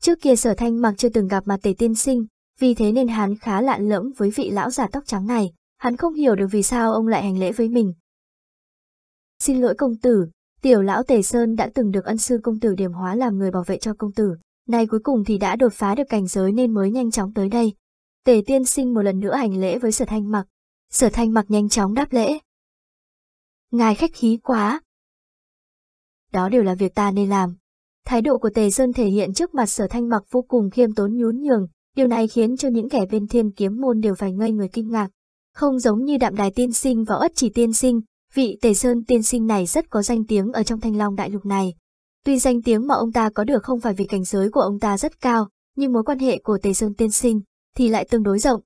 Trước kia sở thanh mặc chưa từng gặp mặt tề tiên sinh, vì thế nên hắn khá lạ lẫm với vị lão giả tóc trắng này, hắn không hiểu được vì sao ông lại hành lễ với mình. Xin lỗi công tử, tiểu lão tề sơn đã từng được ân sư công tử điểm hóa làm người bảo vệ cho công tử, nay cuối cùng thì đã đột phá được cảnh giới nên mới nhanh chóng tới đây. Tề tiên sinh một lần nữa hành lễ với sở thanh mặc, sở thanh mặc nhanh chóng đáp lễ. Ngài khách khí quá. Đó đều là việc ta nên làm, Thái độ của Tề Sơn thể hiện trước mặt sở thanh mặc vô cùng khiêm tốn nhún nhường, điều này khiến cho những kẻ bên thiên kiếm môn đều phải ngây người kinh ngạc. Không giống như đạm đài tiên sinh và ất chỉ tiên sinh, vị Tề Sơn tiên sinh này rất có danh tiếng ở trong thanh long đại lục này. Tuy danh tiếng mà ông ta có được không phải vì cảnh giới của ông ta rất cao, nhưng mối quan hệ của Tề Sơn tiên sinh thì lại tương đối rộng.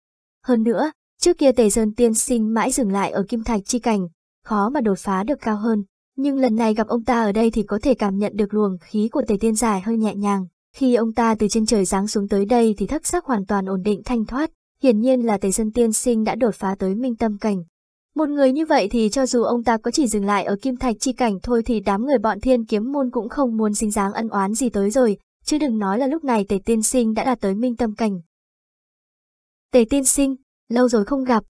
Hơn nữa, trước kia Tề Sơn tiên sinh mãi dừng lại ở kim thạch chi cảnh, khó mà đột phá được cao hơn. Nhưng lần này gặp ông ta ở đây thì có thể cảm nhận được luồng khí của tề tiên giải hơi nhẹ nhàng. Khi ông ta từ trên trời giáng xuống tới đây thì thất sắc hoàn toàn ổn định thanh thoát, hiển nhiên là tề dân tiên sinh đã đột phá tới minh tâm cảnh. Một người như vậy thì cho dù ông ta có chỉ dừng lại ở kim thạch chi cảnh thôi thì đám người bọn thiên kiếm môn cũng không muốn sinh dáng ân oán gì tới rồi, chứ đừng nói là lúc này tề tiên sinh đã đạt tới minh tâm cảnh. Tề tiên sinh, lâu rồi không gặp,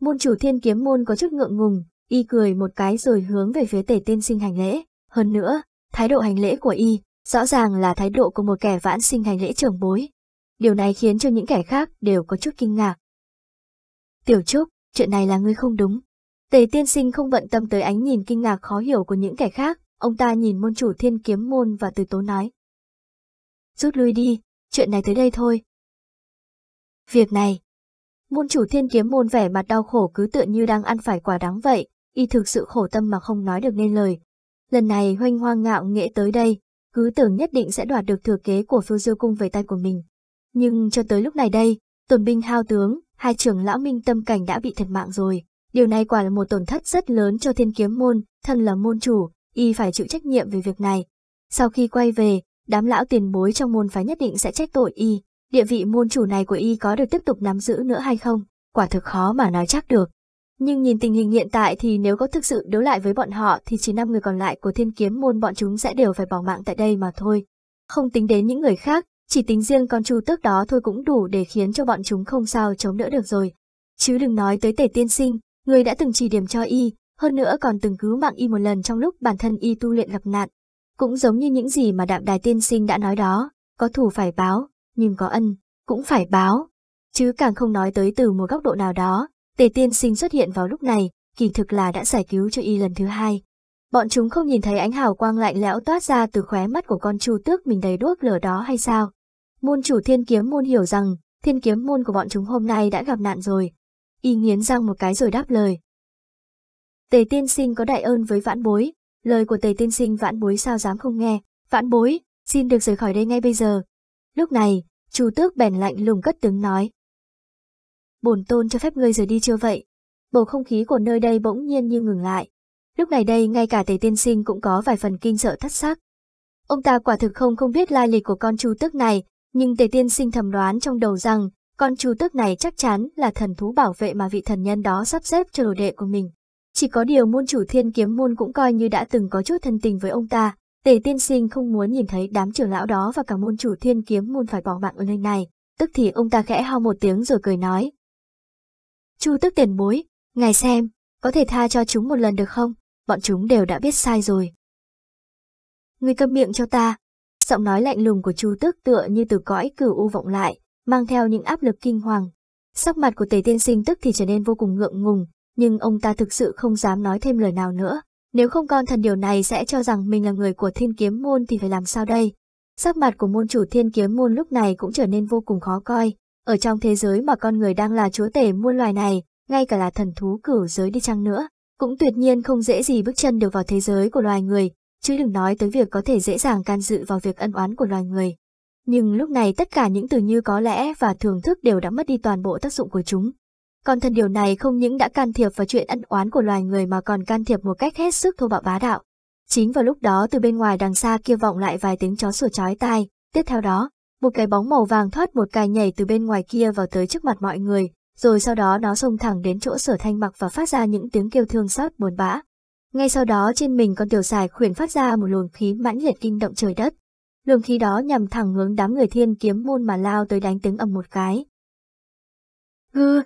môn chủ thiên kiếm môn có chút ngượng ngùng, y cười một cái rồi hướng về phía tề tiên sinh hành lễ. Hơn nữa, thái độ hành lễ của y rõ ràng là thái độ của một kẻ vãn sinh hành lễ trưởng bối. Điều này khiến cho những kẻ khác đều có chút kinh ngạc. Tiểu Trúc, chuyện này là ngươi không đúng. Tề tiên sinh không bận tâm tới ánh nhìn kinh ngạc khó hiểu của những kẻ khác, ông ta nhìn môn chủ thiên kiếm môn và từ tố nói. Rút lui đi, chuyện này tới đây thôi. Việc này, môn chủ thiên kiếm môn vẻ mặt đau khổ cứ tựa như đang ăn phải quả đắng vậy, y thực sự khổ tâm mà không nói được nên lời. Lần này hoanh hoang ngạo nghễ tới đây, cứ tưởng nhất định sẽ đoạt được thừa kế của phiêu diêu cung về tay của mình. Nhưng cho tới lúc này đây, tuần binh hao tướng, hai trưởng lão minh tâm cảnh đã bị thiệt mạng rồi. Điều này quả là một tổn thất rất lớn cho thiên kiếm môn, thân là môn chủ, y phải chịu trách nhiệm về việc này. Sau khi quay về, đám lão tiền bối trong môn phái nhất định sẽ trách tội y, địa vị môn chủ này của y có được tiếp tục nắm giữ nữa hay không, quả thực khó mà nói chắc được. Nhưng nhìn tình hình hiện tại thì nếu có thực sự đấu lại với bọn họ thì chỉ năm người còn lại của thiên kiếm môn bọn chúng sẽ đều phải bỏ mạng tại đây mà thôi. Không tính đến những người khác, chỉ tính riêng con chu tước đó thôi cũng đủ để khiến cho bọn chúng không sao chống đỡ được rồi. Chứ đừng nói tới tể tiên sinh, người đã từng chỉ điểm cho y, hơn nữa còn từng cứu mạng y một lần trong lúc bản thân y tu luyện gặp nạn. Cũng giống như những gì mà đạm đài tiên sinh đã nói đó, có thù phải báo, nhưng có ân, cũng phải báo. Chứ càng không nói tới từ một góc độ nào đó, Tề tiên sinh xuất hiện vào lúc này, kỳ thực là đã giải cứu cho y lần thứ hai. Bọn chúng không nhìn thấy ánh hào quang lạnh lẽo toát ra từ khóe mắt của con chu tước mình đầy đuốc lửa đó hay sao? Môn chủ thiên kiếm môn hiểu rằng, thiên kiếm môn của bọn chúng hôm nay đã gặp nạn rồi. Y nghiến răng một cái rồi đáp lời. Tề tiên sinh có đại ơn với vãn bối, lời của tề tiên sinh vãn bối sao dám không nghe, vãn bối, xin được rời khỏi đây ngay bây giờ. Lúc này, chu tước bèn lạnh lùng cất tiếng nói, bổn tôn cho phép ngươi rời đi chưa vậy? Bầu không khí của nơi đây bỗng nhiên như ngừng lại. Lúc này đây ngay cả tề tiên sinh cũng có vài phần kinh sợ thất sắc. Ông ta quả thực không không biết lai lịch của con chu tước này, nhưng tề tiên sinh thầm đoán trong đầu rằng con chu tước này chắc chắn là thần thú bảo vệ mà vị thần nhân đó sắp xếp cho đồ đệ của mình. Chỉ có điều môn chủ thiên kiếm môn cũng coi như đã từng có chút thân tình với ông ta, tề tiên sinh không muốn nhìn thấy đám trưởng lão đó và cả môn chủ thiên kiếm môn phải bỏ mạng ở nơi này. Tức thì ông ta khẽ ho một tiếng rồi cười nói, Chu tức tiền bối, ngài xem, có thể tha cho chúng một lần được không? Bọn chúng đều đã biết sai rồi. Ngươi câm miệng cho ta. Giọng nói lạnh lùng của Chu tức tựa như từ cõi cửu u vọng lại, mang theo những áp lực kinh hoàng. Sắc mặt của tề tiên sinh tức thì trở nên vô cùng ngượng ngùng, nhưng ông ta thực sự không dám nói thêm lời nào nữa. Nếu không con thần điều này sẽ cho rằng mình là người của thiên kiếm môn thì phải làm sao đây? Sắc mặt của môn chủ thiên kiếm môn lúc này cũng trở nên vô cùng khó coi, ở trong thế giới mà con người đang là chúa tể muôn loài này, ngay cả là thần thú cửu giới đi chăng nữa, cũng tuyệt nhiên không dễ gì bước chân được vào thế giới của loài người, chứ đừng nói tới việc có thể dễ dàng can dự vào việc ân oán của loài người. Nhưng lúc này tất cả những từ như có lẽ và thưởng thức đều đã mất đi toàn bộ tác dụng của chúng. Còn thần điều này không những đã can thiệp vào chuyện ân oán của loài người mà còn can thiệp một cách hết sức thô bạo bá đạo. Chính vào lúc đó từ bên ngoài đằng xa kia vọng lại vài tiếng chó sủa chói tai, tiếp theo đó, một cái bóng màu vàng thoát một cái nhảy từ bên ngoài kia vào tới trước mặt mọi người, rồi sau đó nó xông thẳng đến chỗ sở thanh mặc và phát ra những tiếng kêu thương xót buồn bã. Ngay sau đó trên mình con tiểu xài khuyển phát ra một luồng khí mãnh liệt kinh động trời đất. Luồng khí đó nhằm thẳng hướng đám người thiên kiếm môn mà lao tới đánh tiếng ầm một cái. Gư!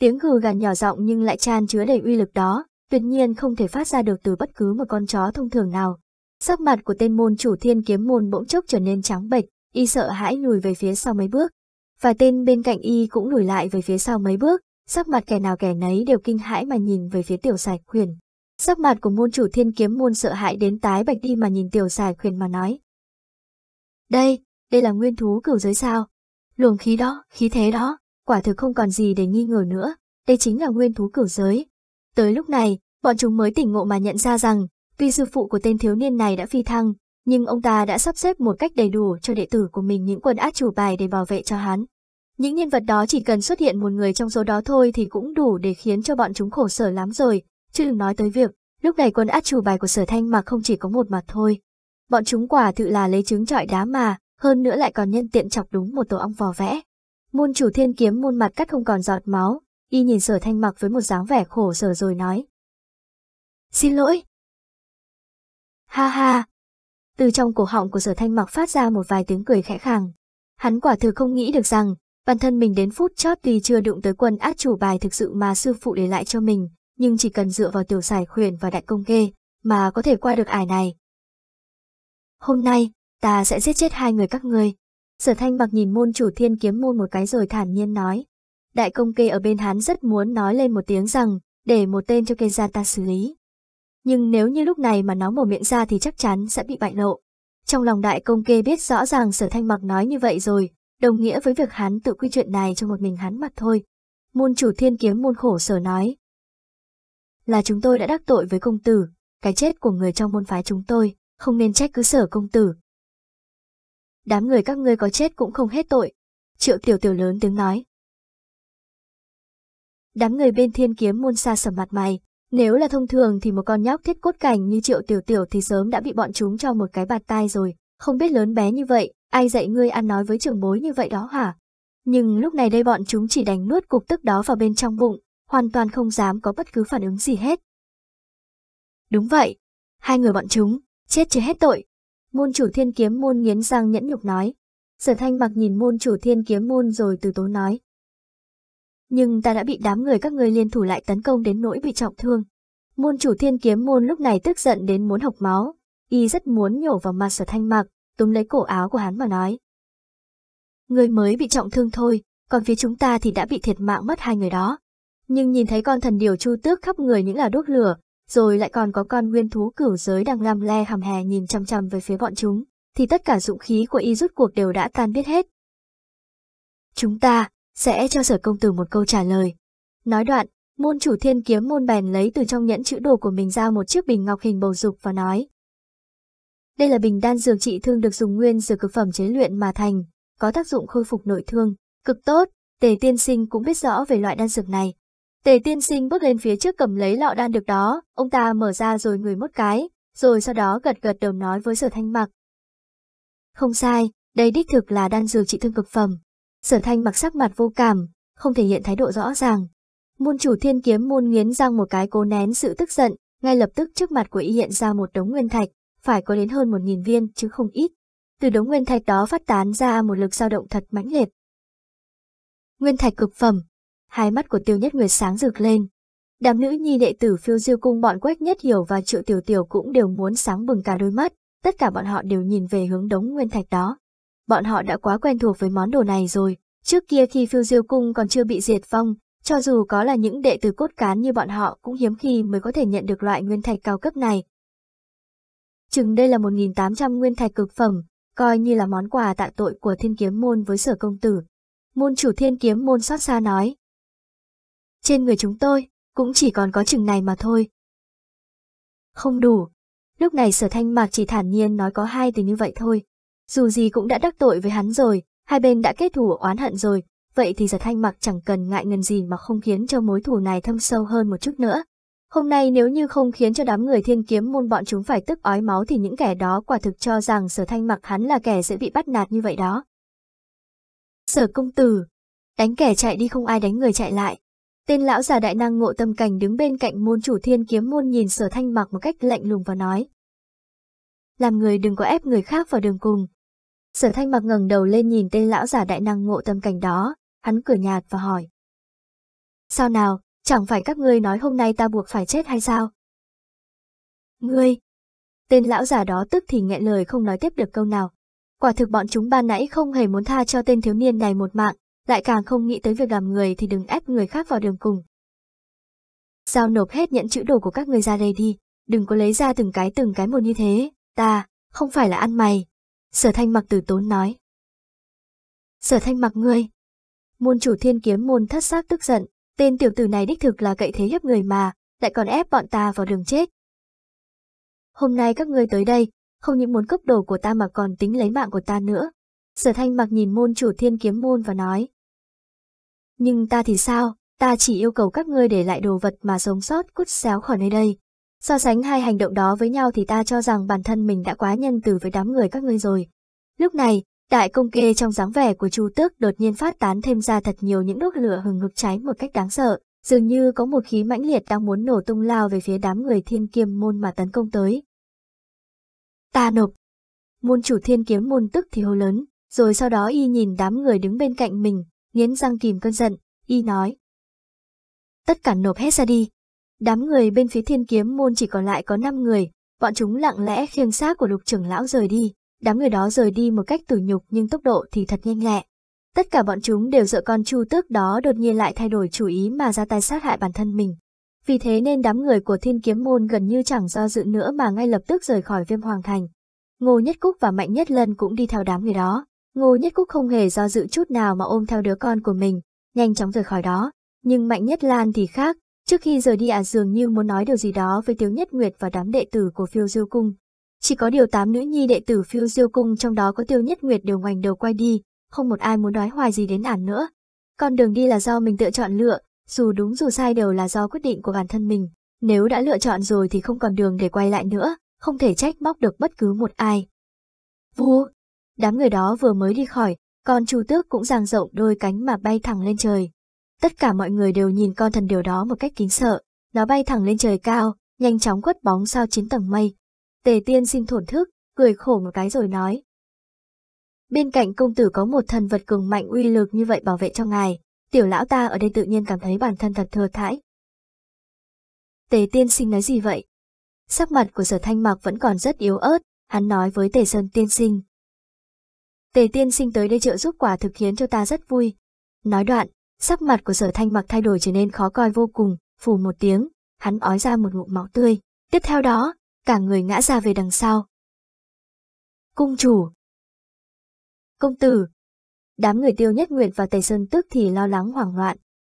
Tiếng gừ gằn nhỏ giọng nhưng lại tràn chứa đầy uy lực đó, tuyệt nhiên không thể phát ra được từ bất cứ một con chó thông thường nào. Sắc mặt của tên môn chủ thiên kiếm môn bỗng chốc trở nên trắng bệch, y sợ hãi lùi về phía sau mấy bước. Và tên bên cạnh y cũng lùi lại về phía sau mấy bước, sắc mặt kẻ nào kẻ nấy đều kinh hãi mà nhìn về phía tiểu sài khuyển. Sắc mặt của môn chủ thiên kiếm môn sợ hãi đến tái bạch đi mà nhìn tiểu sài khuyển mà nói. Đây, đây là nguyên thú cửu giới sao. Luồng khí đó, khí thế đó, quả thực không còn gì để nghi ngờ nữa, đây chính là nguyên thú cửu giới. Tới lúc này, bọn chúng mới tỉnh ngộ mà nhận ra rằng, tuy sư phụ của tên thiếu niên này đã phi thăng, nhưng ông ta đã sắp xếp một cách đầy đủ cho đệ tử của mình những quân át chủ bài để bảo vệ cho hắn. Những nhân vật đó chỉ cần xuất hiện một người trong số đó thôi thì cũng đủ để khiến cho bọn chúng khổ sở lắm rồi, chứ đừng nói tới việc, lúc này quân át chủ bài của sở thanh mà không chỉ có một mặt thôi. Bọn chúng quả tự là lấy trứng trọi đá mà, hơn nữa lại còn nhân tiện chọc đúng một tổ ong vò vẽ. Môn chủ thiên kiếm môn mặt cắt không còn giọt máu, y nhìn sở thanh mặc với một dáng vẻ khổ sở rồi nói. Xin lỗi. Ha ha, từ trong cổ họng của sở thanh mặc phát ra một vài tiếng cười khẽ khàng. Hắn quả thực không nghĩ được rằng, bản thân mình đến phút chót tuy chưa đụng tới quần át chủ bài thực sự mà sư phụ để lại cho mình, nhưng chỉ cần dựa vào tiểu xài khuyển và đại công kê, mà có thể qua được ải này. Hôm nay, ta sẽ giết chết hai người các ngươi. Sở thanh mặc nhìn môn chủ thiên kiếm môn một cái rồi thản nhiên nói. Đại công kê ở bên hắn rất muốn nói lên một tiếng rằng, để một tên cho kê gia ta xử lý nhưng nếu như lúc này mà nó mở miệng ra thì chắc chắn sẽ bị bại lộ. Trong lòng đại công kê biết rõ ràng sở thanh mặc nói như vậy rồi, đồng nghĩa với việc hắn tự quy chuyện này cho một mình hắn mặt thôi. Môn chủ thiên kiếm môn khổ sở nói. Là chúng tôi đã đắc tội với công tử, cái chết của người trong môn phái chúng tôi, không nên trách cứ sở công tử. Đám người các ngươi có chết cũng không hết tội, triệu tiểu tiểu lớn tiếng nói. Đám người bên thiên kiếm môn xa sầm mặt mày, nếu là thông thường thì một con nhóc thiết cốt cảnh như triệu tiểu tiểu thì sớm đã bị bọn chúng cho một cái bạt tai rồi, không biết lớn bé như vậy, ai dạy ngươi ăn nói với trưởng bối như vậy đó hả? Nhưng lúc này đây bọn chúng chỉ đánh nuốt cục tức đó vào bên trong bụng, hoàn toàn không dám có bất cứ phản ứng gì hết. Đúng vậy, hai người bọn chúng, chết chứ hết tội. Môn chủ thiên kiếm môn nghiến răng nhẫn nhục nói. Sở thanh mặc nhìn môn chủ thiên kiếm môn rồi từ tố nói, nhưng ta đã bị đám người các ngươi liên thủ lại tấn công đến nỗi bị trọng thương. Môn chủ thiên kiếm môn lúc này tức giận đến muốn học máu, y rất muốn nhổ vào mặt sở thanh mạc, túm lấy cổ áo của hắn mà nói. Người mới bị trọng thương thôi, còn phía chúng ta thì đã bị thiệt mạng mất hai người đó. Nhưng nhìn thấy con thần điều chu tước khắp người những là đuốc lửa, rồi lại còn có con nguyên thú cửu giới đang làm le hầm hè nhìn chăm chăm về phía bọn chúng, thì tất cả dũng khí của y rút cuộc đều đã tan biết hết. Chúng ta, sẽ cho sở công tử một câu trả lời. Nói đoạn, môn chủ thiên kiếm môn bèn lấy từ trong nhẫn chữ đồ của mình ra một chiếc bình ngọc hình bầu dục và nói. Đây là bình đan dược trị thương được dùng nguyên dược cực phẩm chế luyện mà thành, có tác dụng khôi phục nội thương, cực tốt, tề tiên sinh cũng biết rõ về loại đan dược này. Tề tiên sinh bước lên phía trước cầm lấy lọ đan được đó, ông ta mở ra rồi người mất cái, rồi sau đó gật gật đầu nói với sở thanh mặc. Không sai, đây đích thực là đan dược trị thương cực phẩm, Sở thanh mặc sắc mặt vô cảm, không thể hiện thái độ rõ ràng. Môn chủ thiên kiếm môn nghiến răng một cái cố nén sự tức giận, ngay lập tức trước mặt của y hiện ra một đống nguyên thạch, phải có đến hơn một nghìn viên chứ không ít. Từ đống nguyên thạch đó phát tán ra một lực dao động thật mãnh liệt. Nguyên thạch cực phẩm, hai mắt của tiêu nhất người sáng rực lên. Đám nữ nhi đệ tử phiêu diêu cung bọn quách nhất hiểu và triệu tiểu tiểu cũng đều muốn sáng bừng cả đôi mắt, tất cả bọn họ đều nhìn về hướng đống nguyên thạch đó bọn họ đã quá quen thuộc với món đồ này rồi. Trước kia khi phiêu diêu cung còn chưa bị diệt vong, cho dù có là những đệ tử cốt cán như bọn họ cũng hiếm khi mới có thể nhận được loại nguyên thạch cao cấp này. Chừng đây là 1.800 nguyên thạch cực phẩm, coi như là món quà tạ tội của thiên kiếm môn với sở công tử. Môn chủ thiên kiếm môn xót xa nói. Trên người chúng tôi, cũng chỉ còn có chừng này mà thôi. Không đủ. Lúc này sở thanh mạc chỉ thản nhiên nói có hai từ như vậy thôi. Dù gì cũng đã đắc tội với hắn rồi, hai bên đã kết thù oán hận rồi, vậy thì giật thanh mặc chẳng cần ngại ngần gì mà không khiến cho mối thù này thâm sâu hơn một chút nữa. Hôm nay nếu như không khiến cho đám người thiên kiếm môn bọn chúng phải tức ói máu thì những kẻ đó quả thực cho rằng sở thanh mặc hắn là kẻ dễ bị bắt nạt như vậy đó. Sở công tử, đánh kẻ chạy đi không ai đánh người chạy lại. Tên lão già đại năng ngộ tâm cảnh đứng bên cạnh môn chủ thiên kiếm môn nhìn sở thanh mặc một cách lạnh lùng và nói làm người đừng có ép người khác vào đường cùng. Sở thanh mặc ngẩng đầu lên nhìn tên lão giả đại năng ngộ tâm cảnh đó, hắn cười nhạt và hỏi. Sao nào, chẳng phải các ngươi nói hôm nay ta buộc phải chết hay sao? Ngươi! Tên lão giả đó tức thì nghẹn lời không nói tiếp được câu nào. Quả thực bọn chúng ban nãy không hề muốn tha cho tên thiếu niên này một mạng, lại càng không nghĩ tới việc làm người thì đừng ép người khác vào đường cùng. Giao nộp hết nhận chữ đồ của các người ra đây đi, đừng có lấy ra từng cái từng cái một như thế, Ta, không phải là ăn mày. Sở thanh mặc từ tốn nói. Sở thanh mặc ngươi. Môn chủ thiên kiếm môn thất xác tức giận, tên tiểu tử này đích thực là cậy thế hiếp người mà, lại còn ép bọn ta vào đường chết. Hôm nay các ngươi tới đây, không những muốn cướp đồ của ta mà còn tính lấy mạng của ta nữa. Sở thanh mặc nhìn môn chủ thiên kiếm môn và nói. Nhưng ta thì sao, ta chỉ yêu cầu các ngươi để lại đồ vật mà sống sót cút xéo khỏi nơi đây, So sánh hai hành động đó với nhau thì ta cho rằng bản thân mình đã quá nhân từ với đám người các ngươi rồi. Lúc này, đại công kê trong dáng vẻ của Chu Tước đột nhiên phát tán thêm ra thật nhiều những đốt lửa hừng hực cháy một cách đáng sợ, dường như có một khí mãnh liệt đang muốn nổ tung lao về phía đám người thiên kiêm môn mà tấn công tới. Ta nộp. Môn chủ thiên kiếm môn tức thì hô lớn, rồi sau đó y nhìn đám người đứng bên cạnh mình, nghiến răng kìm cơn giận, y nói. Tất cả nộp hết ra đi, Đám người bên phía thiên kiếm môn chỉ còn lại có 5 người, bọn chúng lặng lẽ khiêng xác của lục trưởng lão rời đi, đám người đó rời đi một cách tử nhục nhưng tốc độ thì thật nhanh lẹ. Tất cả bọn chúng đều sợ con chu tước đó đột nhiên lại thay đổi chủ ý mà ra tay sát hại bản thân mình. Vì thế nên đám người của thiên kiếm môn gần như chẳng do dự nữa mà ngay lập tức rời khỏi viêm hoàng thành. Ngô Nhất Cúc và Mạnh Nhất Lân cũng đi theo đám người đó. Ngô Nhất Cúc không hề do dự chút nào mà ôm theo đứa con của mình, nhanh chóng rời khỏi đó. Nhưng Mạnh Nhất Lan thì khác, Trước khi rời đi à dường như muốn nói điều gì đó với Tiếu Nhất Nguyệt và đám đệ tử của phiêu diêu cung. Chỉ có điều tám nữ nhi đệ tử phiêu diêu cung trong đó có Tiêu Nhất Nguyệt đều ngoảnh đầu quay đi, không một ai muốn nói hoài gì đến ản nữa. Con đường đi là do mình tự chọn lựa, dù đúng dù sai đều là do quyết định của bản thân mình. Nếu đã lựa chọn rồi thì không còn đường để quay lại nữa, không thể trách móc được bất cứ một ai. Vu, đám người đó vừa mới đi khỏi, còn chu tước cũng giang rộng đôi cánh mà bay thẳng lên trời. Tất cả mọi người đều nhìn con thần điều đó một cách kính sợ. Nó bay thẳng lên trời cao, nhanh chóng quất bóng sao chín tầng mây. Tề tiên sinh thổn thức, cười khổ một cái rồi nói. Bên cạnh công tử có một thần vật cường mạnh uy lực như vậy bảo vệ cho ngài, tiểu lão ta ở đây tự nhiên cảm thấy bản thân thật thừa thãi. Tề tiên sinh nói gì vậy? Sắc mặt của sở thanh mạc vẫn còn rất yếu ớt, hắn nói với tề sơn tiên sinh. Tề tiên sinh tới đây trợ giúp quả thực khiến cho ta rất vui. Nói đoạn, Sắc mặt của sở thanh mặc thay đổi trở nên khó coi vô cùng, phù một tiếng, hắn ói ra một ngụm máu tươi. Tiếp theo đó, cả người ngã ra về đằng sau. Cung chủ Công tử Đám người tiêu nhất nguyện và Tề Sơn tức thì lo lắng hoảng loạn.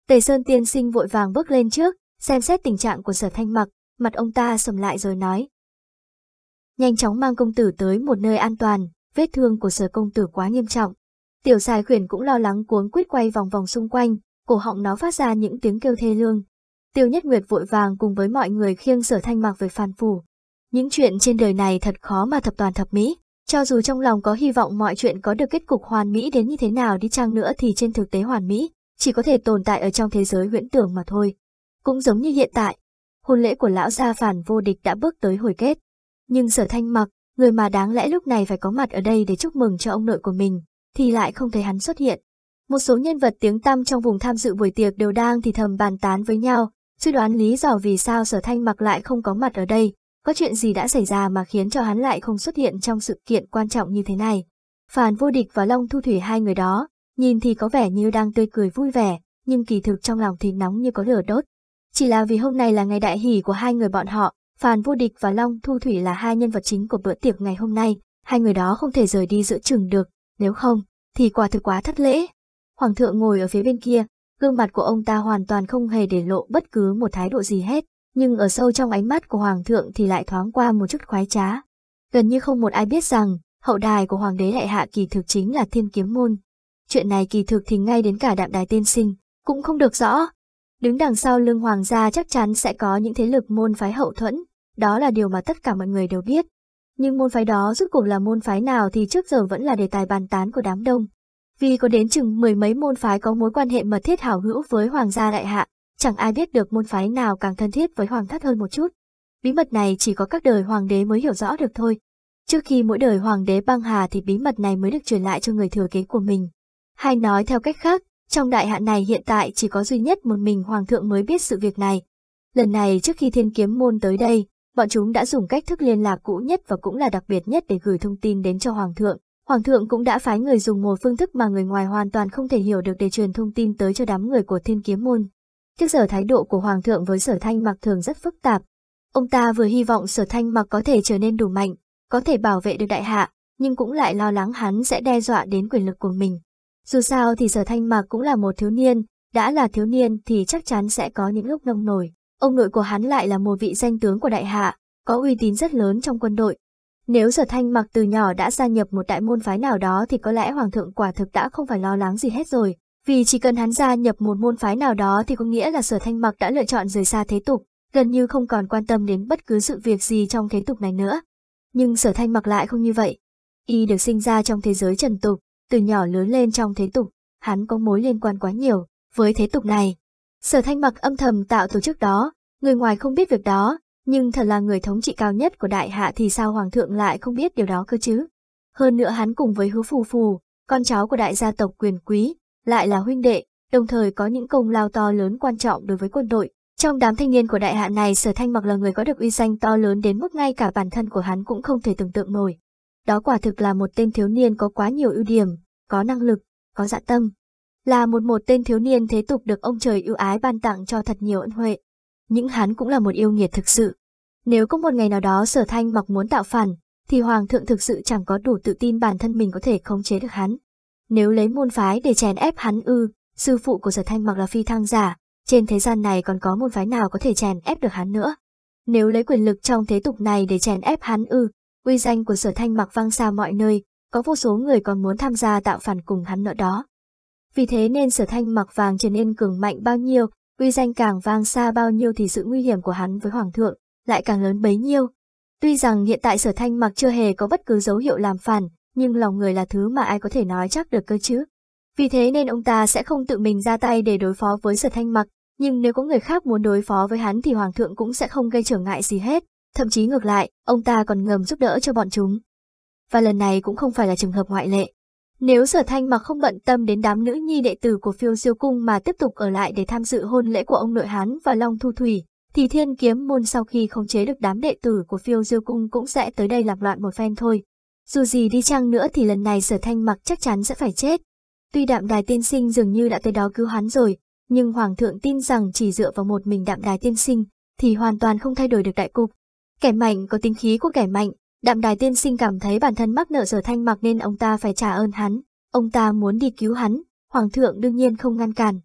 Tề Sơn tiên sinh vội vàng bước lên trước, xem xét tình trạng của sở thanh mặc, mặt ông ta sầm lại rồi nói. Nhanh chóng mang công tử tới một nơi an toàn, vết thương của sở công tử quá nghiêm trọng, Tiểu xài khuyển cũng lo lắng cuốn quýt quay vòng vòng xung quanh, cổ họng nó phát ra những tiếng kêu thê lương. Tiêu Nhất Nguyệt vội vàng cùng với mọi người khiêng sở thanh mạc về phàn phủ. Những chuyện trên đời này thật khó mà thập toàn thập mỹ, cho dù trong lòng có hy vọng mọi chuyện có được kết cục hoàn mỹ đến như thế nào đi chăng nữa thì trên thực tế hoàn mỹ, chỉ có thể tồn tại ở trong thế giới huyễn tưởng mà thôi. Cũng giống như hiện tại, hôn lễ của lão gia phản vô địch đã bước tới hồi kết. Nhưng sở thanh mặc, người mà đáng lẽ lúc này phải có mặt ở đây để chúc mừng cho ông nội của mình, thì lại không thấy hắn xuất hiện. Một số nhân vật tiếng tăm trong vùng tham dự buổi tiệc đều đang thì thầm bàn tán với nhau, suy đoán lý do vì sao sở thanh mặc lại không có mặt ở đây, có chuyện gì đã xảy ra mà khiến cho hắn lại không xuất hiện trong sự kiện quan trọng như thế này. Phản vô địch và Long Thu Thủy hai người đó, nhìn thì có vẻ như đang tươi cười vui vẻ, nhưng kỳ thực trong lòng thì nóng như có lửa đốt. Chỉ là vì hôm nay là ngày đại hỷ của hai người bọn họ, Phản vô địch và Long Thu Thủy là hai nhân vật chính của bữa tiệc ngày hôm nay, hai người đó không thể rời đi giữa chừng được, nếu không, thì quả thực quá thất lễ. Hoàng thượng ngồi ở phía bên kia, gương mặt của ông ta hoàn toàn không hề để lộ bất cứ một thái độ gì hết, nhưng ở sâu trong ánh mắt của hoàng thượng thì lại thoáng qua một chút khoái trá. Gần như không một ai biết rằng, hậu đài của hoàng đế đại hạ kỳ thực chính là thiên kiếm môn. Chuyện này kỳ thực thì ngay đến cả đạm đài tiên sinh, cũng không được rõ. Đứng đằng sau lưng hoàng gia chắc chắn sẽ có những thế lực môn phái hậu thuẫn, đó là điều mà tất cả mọi người đều biết, nhưng môn phái đó rốt cuộc là môn phái nào thì trước giờ vẫn là đề tài bàn tán của đám đông. Vì có đến chừng mười mấy môn phái có mối quan hệ mật thiết hảo hữu với hoàng gia đại hạ, chẳng ai biết được môn phái nào càng thân thiết với hoàng thất hơn một chút. Bí mật này chỉ có các đời hoàng đế mới hiểu rõ được thôi. Trước khi mỗi đời hoàng đế băng hà thì bí mật này mới được truyền lại cho người thừa kế của mình. Hay nói theo cách khác, trong đại hạ này hiện tại chỉ có duy nhất một mình hoàng thượng mới biết sự việc này. Lần này trước khi thiên kiếm môn tới đây, bọn chúng đã dùng cách thức liên lạc cũ nhất và cũng là đặc biệt nhất để gửi thông tin đến cho Hoàng thượng. Hoàng thượng cũng đã phái người dùng một phương thức mà người ngoài hoàn toàn không thể hiểu được để truyền thông tin tới cho đám người của thiên kiếm môn. Trước giờ thái độ của Hoàng thượng với sở thanh mặc thường rất phức tạp. Ông ta vừa hy vọng sở thanh mặc có thể trở nên đủ mạnh, có thể bảo vệ được đại hạ, nhưng cũng lại lo lắng hắn sẽ đe dọa đến quyền lực của mình. Dù sao thì sở thanh mặc cũng là một thiếu niên, đã là thiếu niên thì chắc chắn sẽ có những lúc nông nổi. Ông nội của hắn lại là một vị danh tướng của đại hạ, có uy tín rất lớn trong quân đội. Nếu Sở Thanh Mặc từ nhỏ đã gia nhập một đại môn phái nào đó thì có lẽ Hoàng thượng quả thực đã không phải lo lắng gì hết rồi, vì chỉ cần hắn gia nhập một môn phái nào đó thì có nghĩa là Sở Thanh Mặc đã lựa chọn rời xa thế tục, gần như không còn quan tâm đến bất cứ sự việc gì trong thế tục này nữa. Nhưng Sở Thanh Mặc lại không như vậy. Y được sinh ra trong thế giới trần tục, từ nhỏ lớn lên trong thế tục, hắn có mối liên quan quá nhiều với thế tục này. Sở thanh mặc âm thầm tạo tổ chức đó, người ngoài không biết việc đó, nhưng thật là người thống trị cao nhất của đại hạ thì sao hoàng thượng lại không biết điều đó cơ chứ. Hơn nữa hắn cùng với hứa phù phù, con cháu của đại gia tộc quyền quý, lại là huynh đệ, đồng thời có những công lao to lớn quan trọng đối với quân đội. Trong đám thanh niên của đại hạ này sở thanh mặc là người có được uy danh to lớn đến mức ngay cả bản thân của hắn cũng không thể tưởng tượng nổi. Đó quả thực là một tên thiếu niên có quá nhiều ưu điểm, có năng lực, có dạ tâm, là một một tên thiếu niên thế tục được ông trời ưu ái ban tặng cho thật nhiều ân huệ. Những hắn cũng là một yêu nghiệt thực sự. Nếu có một ngày nào đó sở thanh mặc muốn tạo phản, thì hoàng thượng thực sự chẳng có đủ tự tin bản thân mình có thể khống chế được hắn. Nếu lấy môn phái để chèn ép hắn ư, sư phụ của sở thanh mặc là phi thăng giả, trên thế gian này còn có môn phái nào có thể chèn ép được hắn nữa. Nếu lấy quyền lực trong thế tục này để chèn ép hắn ư, uy danh của sở thanh mặc vang xa mọi nơi, có vô số người còn muốn tham gia tạo phản cùng hắn nữa đó. Vì thế nên sở thanh mặc vàng trở nên cường mạnh bao nhiêu, uy danh càng vang xa bao nhiêu thì sự nguy hiểm của hắn với hoàng thượng lại càng lớn bấy nhiêu. Tuy rằng hiện tại sở thanh mặc chưa hề có bất cứ dấu hiệu làm phản, nhưng lòng người là thứ mà ai có thể nói chắc được cơ chứ. Vì thế nên ông ta sẽ không tự mình ra tay để đối phó với sở thanh mặc, nhưng nếu có người khác muốn đối phó với hắn thì hoàng thượng cũng sẽ không gây trở ngại gì hết, thậm chí ngược lại, ông ta còn ngầm giúp đỡ cho bọn chúng. Và lần này cũng không phải là trường hợp ngoại lệ. Nếu sở thanh mà không bận tâm đến đám nữ nhi đệ tử của phiêu diêu cung mà tiếp tục ở lại để tham dự hôn lễ của ông nội Hán và Long Thu Thủy, thì thiên kiếm môn sau khi khống chế được đám đệ tử của phiêu diêu cung cũng sẽ tới đây làm loạn một phen thôi. Dù gì đi chăng nữa thì lần này sở thanh mặc chắc chắn sẽ phải chết. Tuy đạm đài tiên sinh dường như đã tới đó cứu hắn rồi, nhưng hoàng thượng tin rằng chỉ dựa vào một mình đạm đài tiên sinh thì hoàn toàn không thay đổi được đại cục. Kẻ mạnh có tính khí của kẻ mạnh, Đạm đài tiên sinh cảm thấy bản thân mắc nợ sở thanh mặc nên ông ta phải trả ơn hắn, ông ta muốn đi cứu hắn, hoàng thượng đương nhiên không ngăn cản.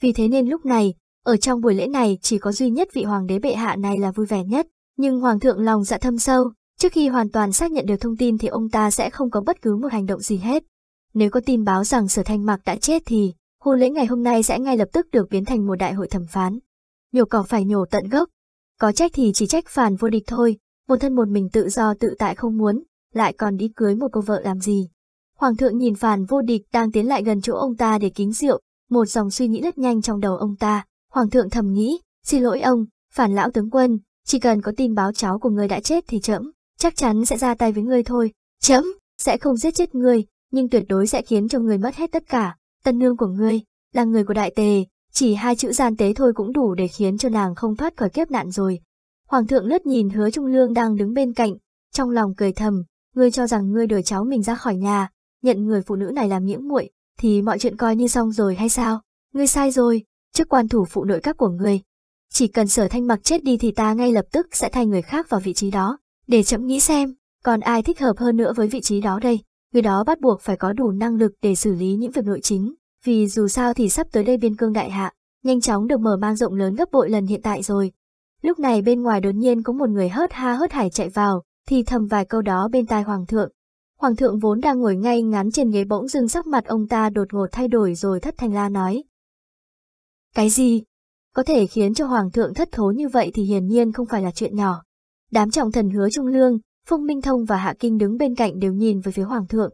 Vì thế nên lúc này, ở trong buổi lễ này chỉ có duy nhất vị hoàng đế bệ hạ này là vui vẻ nhất, nhưng hoàng thượng lòng dạ thâm sâu, trước khi hoàn toàn xác nhận được thông tin thì ông ta sẽ không có bất cứ một hành động gì hết. Nếu có tin báo rằng sở thanh mặc đã chết thì, hôn lễ ngày hôm nay sẽ ngay lập tức được biến thành một đại hội thẩm phán. Nhổ cỏ phải nhổ tận gốc, có trách thì chỉ trách phản vô địch thôi, một thân một mình tự do tự tại không muốn, lại còn đi cưới một cô vợ làm gì. Hoàng thượng nhìn phàn vô địch đang tiến lại gần chỗ ông ta để kính rượu, một dòng suy nghĩ rất nhanh trong đầu ông ta. Hoàng thượng thầm nghĩ, xin lỗi ông, phản lão tướng quân, chỉ cần có tin báo cháu của người đã chết thì chậm, chắc chắn sẽ ra tay với người thôi. Chậm, sẽ không giết chết người, nhưng tuyệt đối sẽ khiến cho người mất hết tất cả. Tân nương của người là người của đại tề, chỉ hai chữ gian tế thôi cũng đủ để khiến cho nàng không thoát khỏi kiếp nạn rồi. Hoàng thượng lướt nhìn hứa trung lương đang đứng bên cạnh, trong lòng cười thầm, ngươi cho rằng ngươi đuổi cháu mình ra khỏi nhà, nhận người phụ nữ này làm nhiễm muội, thì mọi chuyện coi như xong rồi hay sao? Ngươi sai rồi, Trước quan thủ phụ nội các của ngươi. Chỉ cần sở thanh mặc chết đi thì ta ngay lập tức sẽ thay người khác vào vị trí đó, để chậm nghĩ xem, còn ai thích hợp hơn nữa với vị trí đó đây, người đó bắt buộc phải có đủ năng lực để xử lý những việc nội chính, vì dù sao thì sắp tới đây biên cương đại hạ, nhanh chóng được mở mang rộng lớn gấp bội lần hiện tại rồi, Lúc này bên ngoài đột nhiên có một người hớt ha hớt hải chạy vào, thì thầm vài câu đó bên tai hoàng thượng. Hoàng thượng vốn đang ngồi ngay ngắn trên ghế bỗng dưng sắc mặt ông ta đột ngột thay đổi rồi thất thanh la nói. Cái gì? Có thể khiến cho hoàng thượng thất thố như vậy thì hiển nhiên không phải là chuyện nhỏ. Đám trọng thần hứa trung lương, Phong Minh Thông và Hạ Kinh đứng bên cạnh đều nhìn về phía hoàng thượng.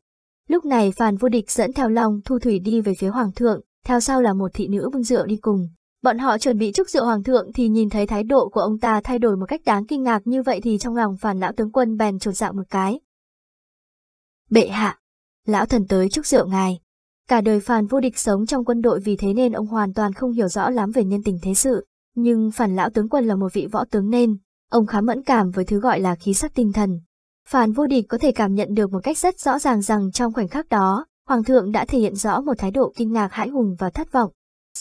Lúc này phàn Vô Địch dẫn theo Long Thu Thủy đi về phía hoàng thượng, theo sau là một thị nữ bưng rượu đi cùng. Bọn họ chuẩn bị chúc rượu hoàng thượng thì nhìn thấy thái độ của ông ta thay đổi một cách đáng kinh ngạc như vậy thì trong lòng phản lão tướng quân bèn trột dạo một cái. Bệ hạ, lão thần tới chúc rượu ngài. Cả đời phản vô địch sống trong quân đội vì thế nên ông hoàn toàn không hiểu rõ lắm về nhân tình thế sự. Nhưng phản lão tướng quân là một vị võ tướng nên, ông khá mẫn cảm với thứ gọi là khí sắc tinh thần. Phản vô địch có thể cảm nhận được một cách rất rõ ràng rằng trong khoảnh khắc đó, Hoàng thượng đã thể hiện rõ một thái độ kinh ngạc hãi hùng và thất vọng.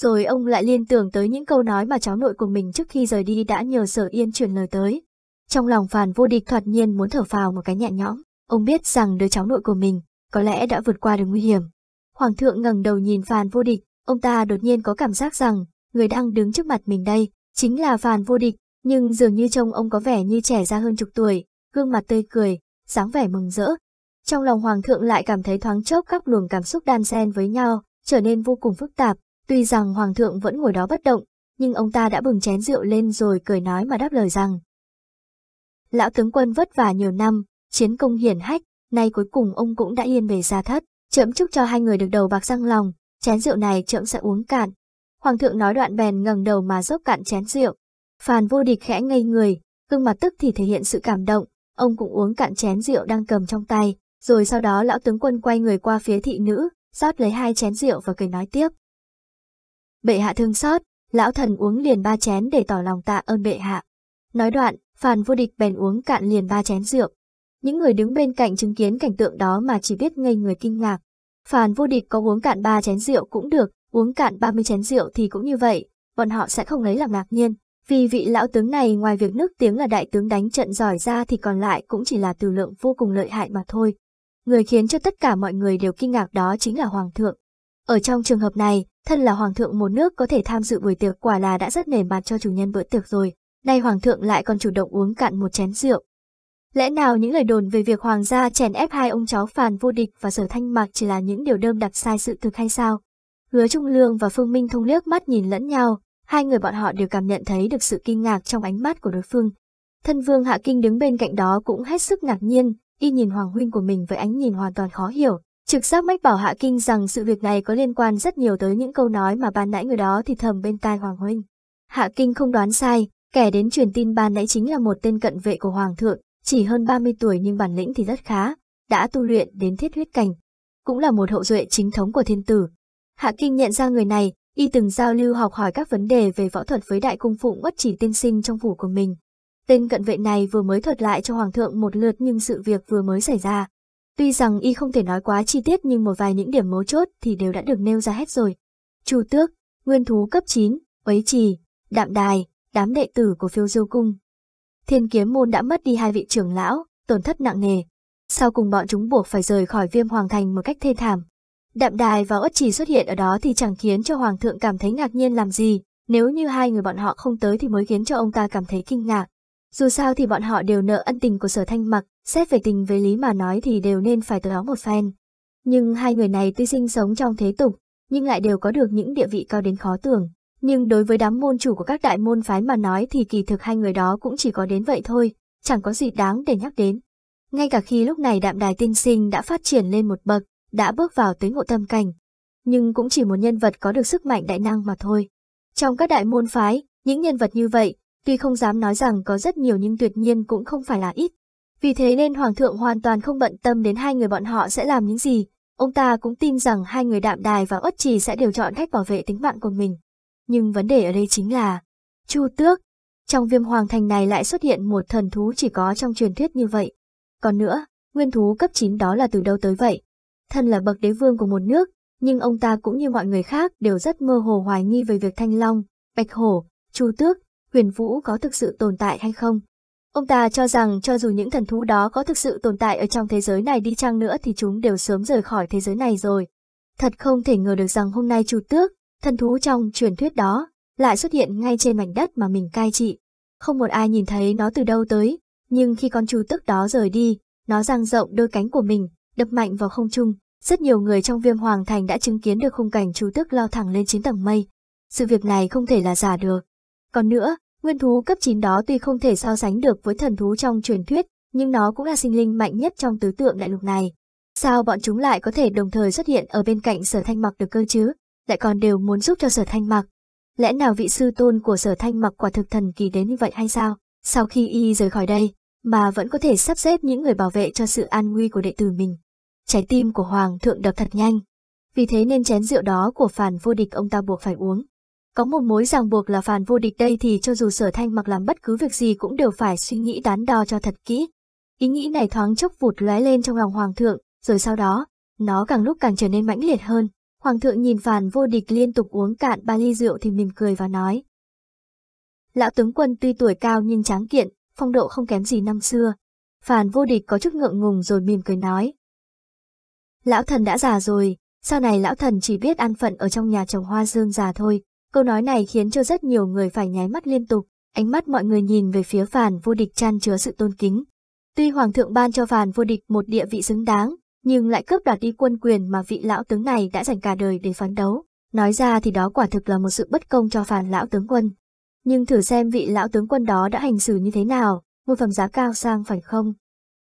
Rồi ông lại liên tưởng tới những câu nói mà cháu nội của mình trước khi rời đi đã nhờ sở yên truyền lời tới. Trong lòng phàn vô địch thoạt nhiên muốn thở phào một cái nhẹ nhõm, ông biết rằng đứa cháu nội của mình có lẽ đã vượt qua được nguy hiểm. Hoàng thượng ngẩng đầu nhìn phàn vô địch, ông ta đột nhiên có cảm giác rằng người đang đứng trước mặt mình đây chính là phàn vô địch, nhưng dường như trông ông có vẻ như trẻ ra hơn chục tuổi, gương mặt tươi cười, dáng vẻ mừng rỡ. Trong lòng hoàng thượng lại cảm thấy thoáng chốc các luồng cảm xúc đan xen với nhau, trở nên vô cùng phức tạp, Tuy rằng hoàng thượng vẫn ngồi đó bất động, nhưng ông ta đã bừng chén rượu lên rồi cười nói mà đáp lời rằng. Lão tướng quân vất vả nhiều năm, chiến công hiển hách, nay cuối cùng ông cũng đã yên về gia thất, trẫm chúc cho hai người được đầu bạc răng lòng, chén rượu này trẫm sẽ uống cạn. Hoàng thượng nói đoạn bèn ngẩng đầu mà dốc cạn chén rượu. Phàn vô địch khẽ ngây người, gương mặt tức thì thể hiện sự cảm động, ông cũng uống cạn chén rượu đang cầm trong tay, rồi sau đó lão tướng quân quay người qua phía thị nữ, rót lấy hai chén rượu và cười nói tiếp bệ hạ thương xót, lão thần uống liền ba chén để tỏ lòng tạ ơn bệ hạ. Nói đoạn, Phàn vô địch bèn uống cạn liền ba chén rượu. Những người đứng bên cạnh chứng kiến cảnh tượng đó mà chỉ biết ngây người kinh ngạc. Phàn vô địch có uống cạn ba chén rượu cũng được, uống cạn ba mươi chén rượu thì cũng như vậy, bọn họ sẽ không lấy làm ngạc nhiên. Vì vị lão tướng này ngoài việc nước tiếng là đại tướng đánh trận giỏi ra thì còn lại cũng chỉ là từ lượng vô cùng lợi hại mà thôi. Người khiến cho tất cả mọi người đều kinh ngạc đó chính là Hoàng thượng. Ở trong trường hợp này, thân là hoàng thượng một nước có thể tham dự buổi tiệc quả là đã rất nể mặt cho chủ nhân bữa tiệc rồi, nay hoàng thượng lại còn chủ động uống cạn một chén rượu. Lẽ nào những lời đồn về việc hoàng gia chèn ép hai ông cháu phàn vô địch và sở thanh mạc chỉ là những điều đơm đặt sai sự thực hay sao? Hứa Trung Lương và Phương Minh Thông liếc mắt nhìn lẫn nhau, hai người bọn họ đều cảm nhận thấy được sự kinh ngạc trong ánh mắt của đối phương. Thân vương Hạ Kinh đứng bên cạnh đó cũng hết sức ngạc nhiên, đi nhìn hoàng huynh của mình với ánh nhìn hoàn toàn khó hiểu, Trực giác mách bảo Hạ Kinh rằng sự việc này có liên quan rất nhiều tới những câu nói mà ban nãy người đó thì thầm bên tai Hoàng Huynh. Hạ Kinh không đoán sai, kẻ đến truyền tin ban nãy chính là một tên cận vệ của Hoàng thượng, chỉ hơn 30 tuổi nhưng bản lĩnh thì rất khá, đã tu luyện đến thiết huyết cảnh. Cũng là một hậu duệ chính thống của thiên tử. Hạ Kinh nhận ra người này, y từng giao lưu học hỏi các vấn đề về võ thuật với đại cung phụng bất chỉ tiên sinh trong phủ của mình. Tên cận vệ này vừa mới thuật lại cho Hoàng thượng một lượt nhưng sự việc vừa mới xảy ra, Tuy rằng y không thể nói quá chi tiết nhưng một vài những điểm mấu chốt thì đều đã được nêu ra hết rồi. Chu tước, nguyên thú cấp 9, quấy trì, đạm đài, đám đệ tử của phiêu diêu cung. Thiên kiếm môn đã mất đi hai vị trưởng lão, tổn thất nặng nề. Sau cùng bọn chúng buộc phải rời khỏi viêm hoàng thành một cách thê thảm. Đạm đài và ớt trì xuất hiện ở đó thì chẳng khiến cho hoàng thượng cảm thấy ngạc nhiên làm gì, nếu như hai người bọn họ không tới thì mới khiến cho ông ta cảm thấy kinh ngạc. Dù sao thì bọn họ đều nợ ân tình của sở thanh mặc, xét về tình với lý mà nói thì đều nên phải tới đó một phen. Nhưng hai người này tuy sinh sống trong thế tục, nhưng lại đều có được những địa vị cao đến khó tưởng. Nhưng đối với đám môn chủ của các đại môn phái mà nói thì kỳ thực hai người đó cũng chỉ có đến vậy thôi, chẳng có gì đáng để nhắc đến. Ngay cả khi lúc này đạm đài tiên sinh đã phát triển lên một bậc, đã bước vào tới ngộ tâm cảnh, nhưng cũng chỉ một nhân vật có được sức mạnh đại năng mà thôi. Trong các đại môn phái, những nhân vật như vậy, tuy không dám nói rằng có rất nhiều nhưng tuyệt nhiên cũng không phải là ít. Vì thế nên Hoàng thượng hoàn toàn không bận tâm đến hai người bọn họ sẽ làm những gì, ông ta cũng tin rằng hai người đạm đài và uất trì sẽ đều chọn cách bảo vệ tính mạng của mình. Nhưng vấn đề ở đây chính là, Chu Tước, trong viêm hoàng thành này lại xuất hiện một thần thú chỉ có trong truyền thuyết như vậy. Còn nữa, nguyên thú cấp 9 đó là từ đâu tới vậy? Thân là bậc đế vương của một nước, nhưng ông ta cũng như mọi người khác đều rất mơ hồ hoài nghi về việc Thanh Long, Bạch Hổ, Chu Tước, huyền vũ có thực sự tồn tại hay không. Ông ta cho rằng cho dù những thần thú đó có thực sự tồn tại ở trong thế giới này đi chăng nữa thì chúng đều sớm rời khỏi thế giới này rồi. Thật không thể ngờ được rằng hôm nay chủ tước, thần thú trong truyền thuyết đó, lại xuất hiện ngay trên mảnh đất mà mình cai trị. Không một ai nhìn thấy nó từ đâu tới, nhưng khi con chủ tước đó rời đi, nó giang rộng đôi cánh của mình, đập mạnh vào không trung. Rất nhiều người trong viêm hoàng thành đã chứng kiến được khung cảnh chủ tước lao thẳng lên chín tầng mây. Sự việc này không thể là giả được, còn nữa, nguyên thú cấp 9 đó tuy không thể so sánh được với thần thú trong truyền thuyết, nhưng nó cũng là sinh linh mạnh nhất trong tứ tượng đại lục này. Sao bọn chúng lại có thể đồng thời xuất hiện ở bên cạnh sở thanh mặc được cơ chứ, lại còn đều muốn giúp cho sở thanh mặc. Lẽ nào vị sư tôn của sở thanh mặc quả thực thần kỳ đến như vậy hay sao? Sau khi y rời khỏi đây, mà vẫn có thể sắp xếp những người bảo vệ cho sự an nguy của đệ tử mình. Trái tim của Hoàng thượng đập thật nhanh. Vì thế nên chén rượu đó của phản vô địch ông ta buộc phải uống. Có một mối ràng buộc là phàn vô địch đây thì cho dù sở thanh mặc làm bất cứ việc gì cũng đều phải suy nghĩ đắn đo cho thật kỹ. Ý nghĩ này thoáng chốc vụt lóe lên trong lòng hoàng thượng, rồi sau đó, nó càng lúc càng trở nên mãnh liệt hơn. Hoàng thượng nhìn phàn vô địch liên tục uống cạn ba ly rượu thì mỉm cười và nói. Lão tướng quân tuy tuổi cao nhưng tráng kiện, phong độ không kém gì năm xưa. phàn vô địch có chút ngượng ngùng rồi mỉm cười nói. Lão thần đã già rồi, sau này lão thần chỉ biết an phận ở trong nhà trồng hoa dương già thôi, Câu nói này khiến cho rất nhiều người phải nháy mắt liên tục, ánh mắt mọi người nhìn về phía Phàn Vô Địch chan chứa sự tôn kính. Tuy Hoàng thượng ban cho Phàn Vô Địch một địa vị xứng đáng, nhưng lại cướp đoạt đi quân quyền mà vị lão tướng này đã dành cả đời để phấn đấu. Nói ra thì đó quả thực là một sự bất công cho Phàn lão tướng quân. Nhưng thử xem vị lão tướng quân đó đã hành xử như thế nào, một phẩm giá cao sang phải không?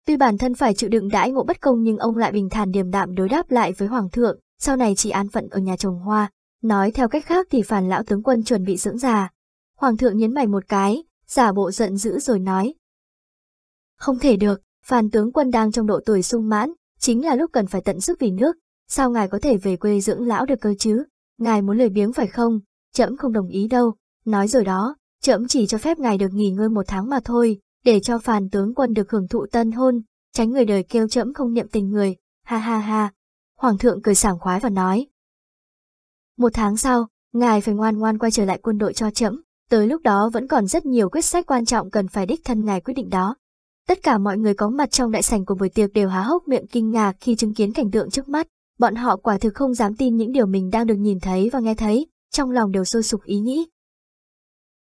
Tuy bản thân phải chịu đựng đãi ngộ bất công nhưng ông lại bình thản điềm đạm đối đáp lại với Hoàng thượng, sau này chỉ an phận ở nhà trồng hoa, Nói theo cách khác thì phản lão tướng quân chuẩn bị dưỡng già. Hoàng thượng nhấn mày một cái, giả bộ giận dữ rồi nói. Không thể được, phản tướng quân đang trong độ tuổi sung mãn, chính là lúc cần phải tận sức vì nước. Sao ngài có thể về quê dưỡng lão được cơ chứ? Ngài muốn lười biếng phải không? Chậm không đồng ý đâu. Nói rồi đó, chậm chỉ cho phép ngài được nghỉ ngơi một tháng mà thôi, để cho phản tướng quân được hưởng thụ tân hôn, tránh người đời kêu chậm không niệm tình người. Ha ha ha. Hoàng thượng cười sảng khoái và nói, một tháng sau, ngài phải ngoan ngoan quay trở lại quân đội cho chậm, tới lúc đó vẫn còn rất nhiều quyết sách quan trọng cần phải đích thân ngài quyết định đó. Tất cả mọi người có mặt trong đại sảnh của buổi tiệc đều há hốc miệng kinh ngạc khi chứng kiến cảnh tượng trước mắt. Bọn họ quả thực không dám tin những điều mình đang được nhìn thấy và nghe thấy, trong lòng đều sôi sục ý nghĩ.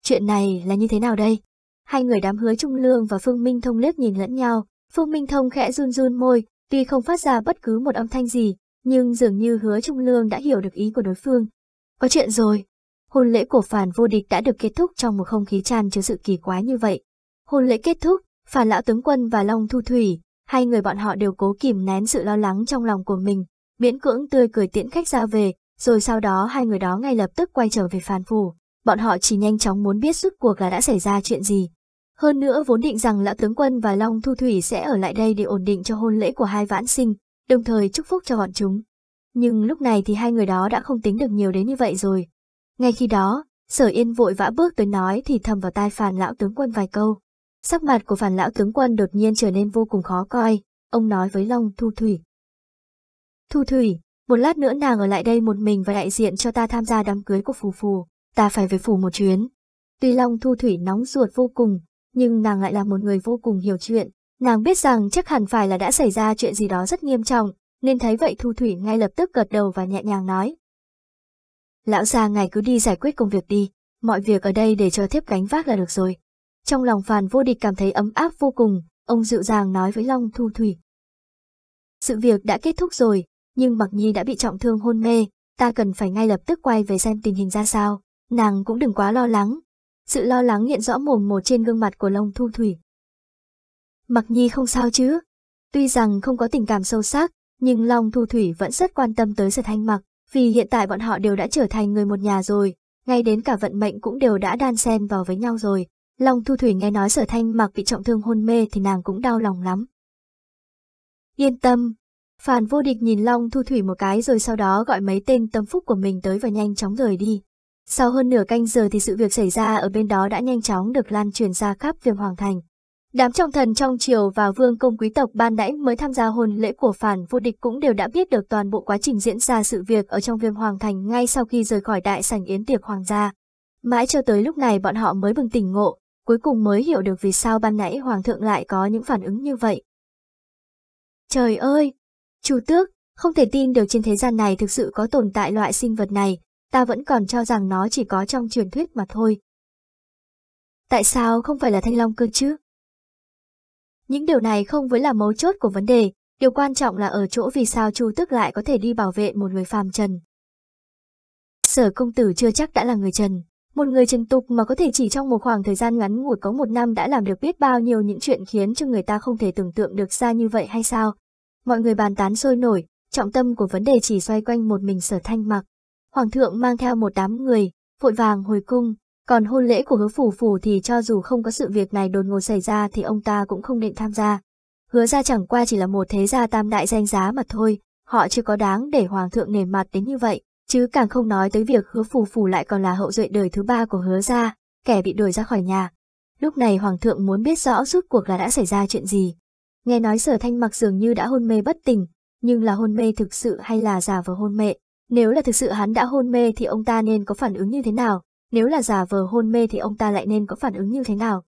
Chuyện này là như thế nào đây? Hai người đám hứa Trung Lương và Phương Minh Thông liếc nhìn lẫn nhau, Phương Minh Thông khẽ run run môi, tuy không phát ra bất cứ một âm thanh gì, nhưng dường như hứa Trung Lương đã hiểu được ý của đối phương. Có chuyện rồi. Hôn lễ của phản vô địch đã được kết thúc trong một không khí tràn chứa sự kỳ quái như vậy. Hôn lễ kết thúc, phản lão tướng quân và Long Thu Thủy, hai người bọn họ đều cố kìm nén sự lo lắng trong lòng của mình, miễn cưỡng tươi cười tiễn khách ra về, rồi sau đó hai người đó ngay lập tức quay trở về phản phủ. Bọn họ chỉ nhanh chóng muốn biết suốt cuộc là đã xảy ra chuyện gì. Hơn nữa vốn định rằng lão tướng quân và Long Thu Thủy sẽ ở lại đây để ổn định cho hôn lễ của hai vãn sinh, đồng thời chúc phúc cho bọn chúng. Nhưng lúc này thì hai người đó đã không tính được nhiều đến như vậy rồi. Ngay khi đó, sở yên vội vã bước tới nói thì thầm vào tai Phàn lão tướng quân vài câu. Sắc mặt của Phàn lão tướng quân đột nhiên trở nên vô cùng khó coi, ông nói với Long Thu Thủy. Thu Thủy, một lát nữa nàng ở lại đây một mình và đại diện cho ta tham gia đám cưới của Phù Phù, ta phải về Phù một chuyến. Tuy Long Thu Thủy nóng ruột vô cùng, nhưng nàng lại là một người vô cùng hiểu chuyện, Nàng biết rằng chắc hẳn phải là đã xảy ra chuyện gì đó rất nghiêm trọng, nên thấy vậy Thu Thủy ngay lập tức gật đầu và nhẹ nhàng nói. Lão già ngài cứ đi giải quyết công việc đi, mọi việc ở đây để cho thiếp gánh vác là được rồi. Trong lòng phàn vô địch cảm thấy ấm áp vô cùng, ông dịu dàng nói với Long Thu Thủy. Sự việc đã kết thúc rồi, nhưng Mặc Nhi đã bị trọng thương hôn mê, ta cần phải ngay lập tức quay về xem tình hình ra sao, nàng cũng đừng quá lo lắng. Sự lo lắng hiện rõ mồm một trên gương mặt của Long Thu Thủy. Mặc Nhi không sao chứ? Tuy rằng không có tình cảm sâu sắc, nhưng Long Thu Thủy vẫn rất quan tâm tới Giật Thanh Mặc, vì hiện tại bọn họ đều đã trở thành người một nhà rồi, ngay đến cả vận mệnh cũng đều đã đan xen vào với nhau rồi. Long Thu Thủy nghe nói Sở Thanh Mặc bị trọng thương hôn mê thì nàng cũng đau lòng lắm. Yên tâm, Phản vô địch nhìn Long Thu Thủy một cái rồi sau đó gọi mấy tên tâm phúc của mình tới và nhanh chóng rời đi. Sau hơn nửa canh giờ thì sự việc xảy ra ở bên đó đã nhanh chóng được lan truyền ra khắp viêm hoàng thành. Đám trọng thần trong triều và vương công quý tộc ban nãy mới tham gia hôn lễ của phản vô địch cũng đều đã biết được toàn bộ quá trình diễn ra sự việc ở trong viêm hoàng thành ngay sau khi rời khỏi đại sảnh yến tiệc hoàng gia. Mãi cho tới lúc này bọn họ mới bừng tỉnh ngộ, cuối cùng mới hiểu được vì sao ban nãy hoàng thượng lại có những phản ứng như vậy. Trời ơi! Chu tước, không thể tin được trên thế gian này thực sự có tồn tại loại sinh vật này, ta vẫn còn cho rằng nó chỉ có trong truyền thuyết mà thôi. Tại sao không phải là thanh long cơ chứ? Những điều này không với là mấu chốt của vấn đề, điều quan trọng là ở chỗ vì sao Chu Tức lại có thể đi bảo vệ một người phàm trần. Sở công tử chưa chắc đã là người trần, một người trần tục mà có thể chỉ trong một khoảng thời gian ngắn ngủi có một năm đã làm được biết bao nhiêu những chuyện khiến cho người ta không thể tưởng tượng được ra như vậy hay sao. Mọi người bàn tán sôi nổi, trọng tâm của vấn đề chỉ xoay quanh một mình sở thanh mặc. Hoàng thượng mang theo một đám người, vội vàng hồi cung, còn hôn lễ của hứa phủ phủ thì cho dù không có sự việc này đột ngột xảy ra thì ông ta cũng không định tham gia. Hứa ra chẳng qua chỉ là một thế gia tam đại danh giá mà thôi, họ chưa có đáng để hoàng thượng nề mặt đến như vậy, chứ càng không nói tới việc hứa Phủ Phủ lại còn là hậu duệ đời thứ ba của hứa gia, kẻ bị đuổi ra khỏi nhà. Lúc này hoàng thượng muốn biết rõ rút cuộc là đã xảy ra chuyện gì. Nghe nói sở thanh mặc dường như đã hôn mê bất tỉnh, nhưng là hôn mê thực sự hay là giả vờ hôn mê. Nếu là thực sự hắn đã hôn mê thì ông ta nên có phản ứng như thế nào, nếu là giả vờ hôn mê thì ông ta lại nên có phản ứng như thế nào.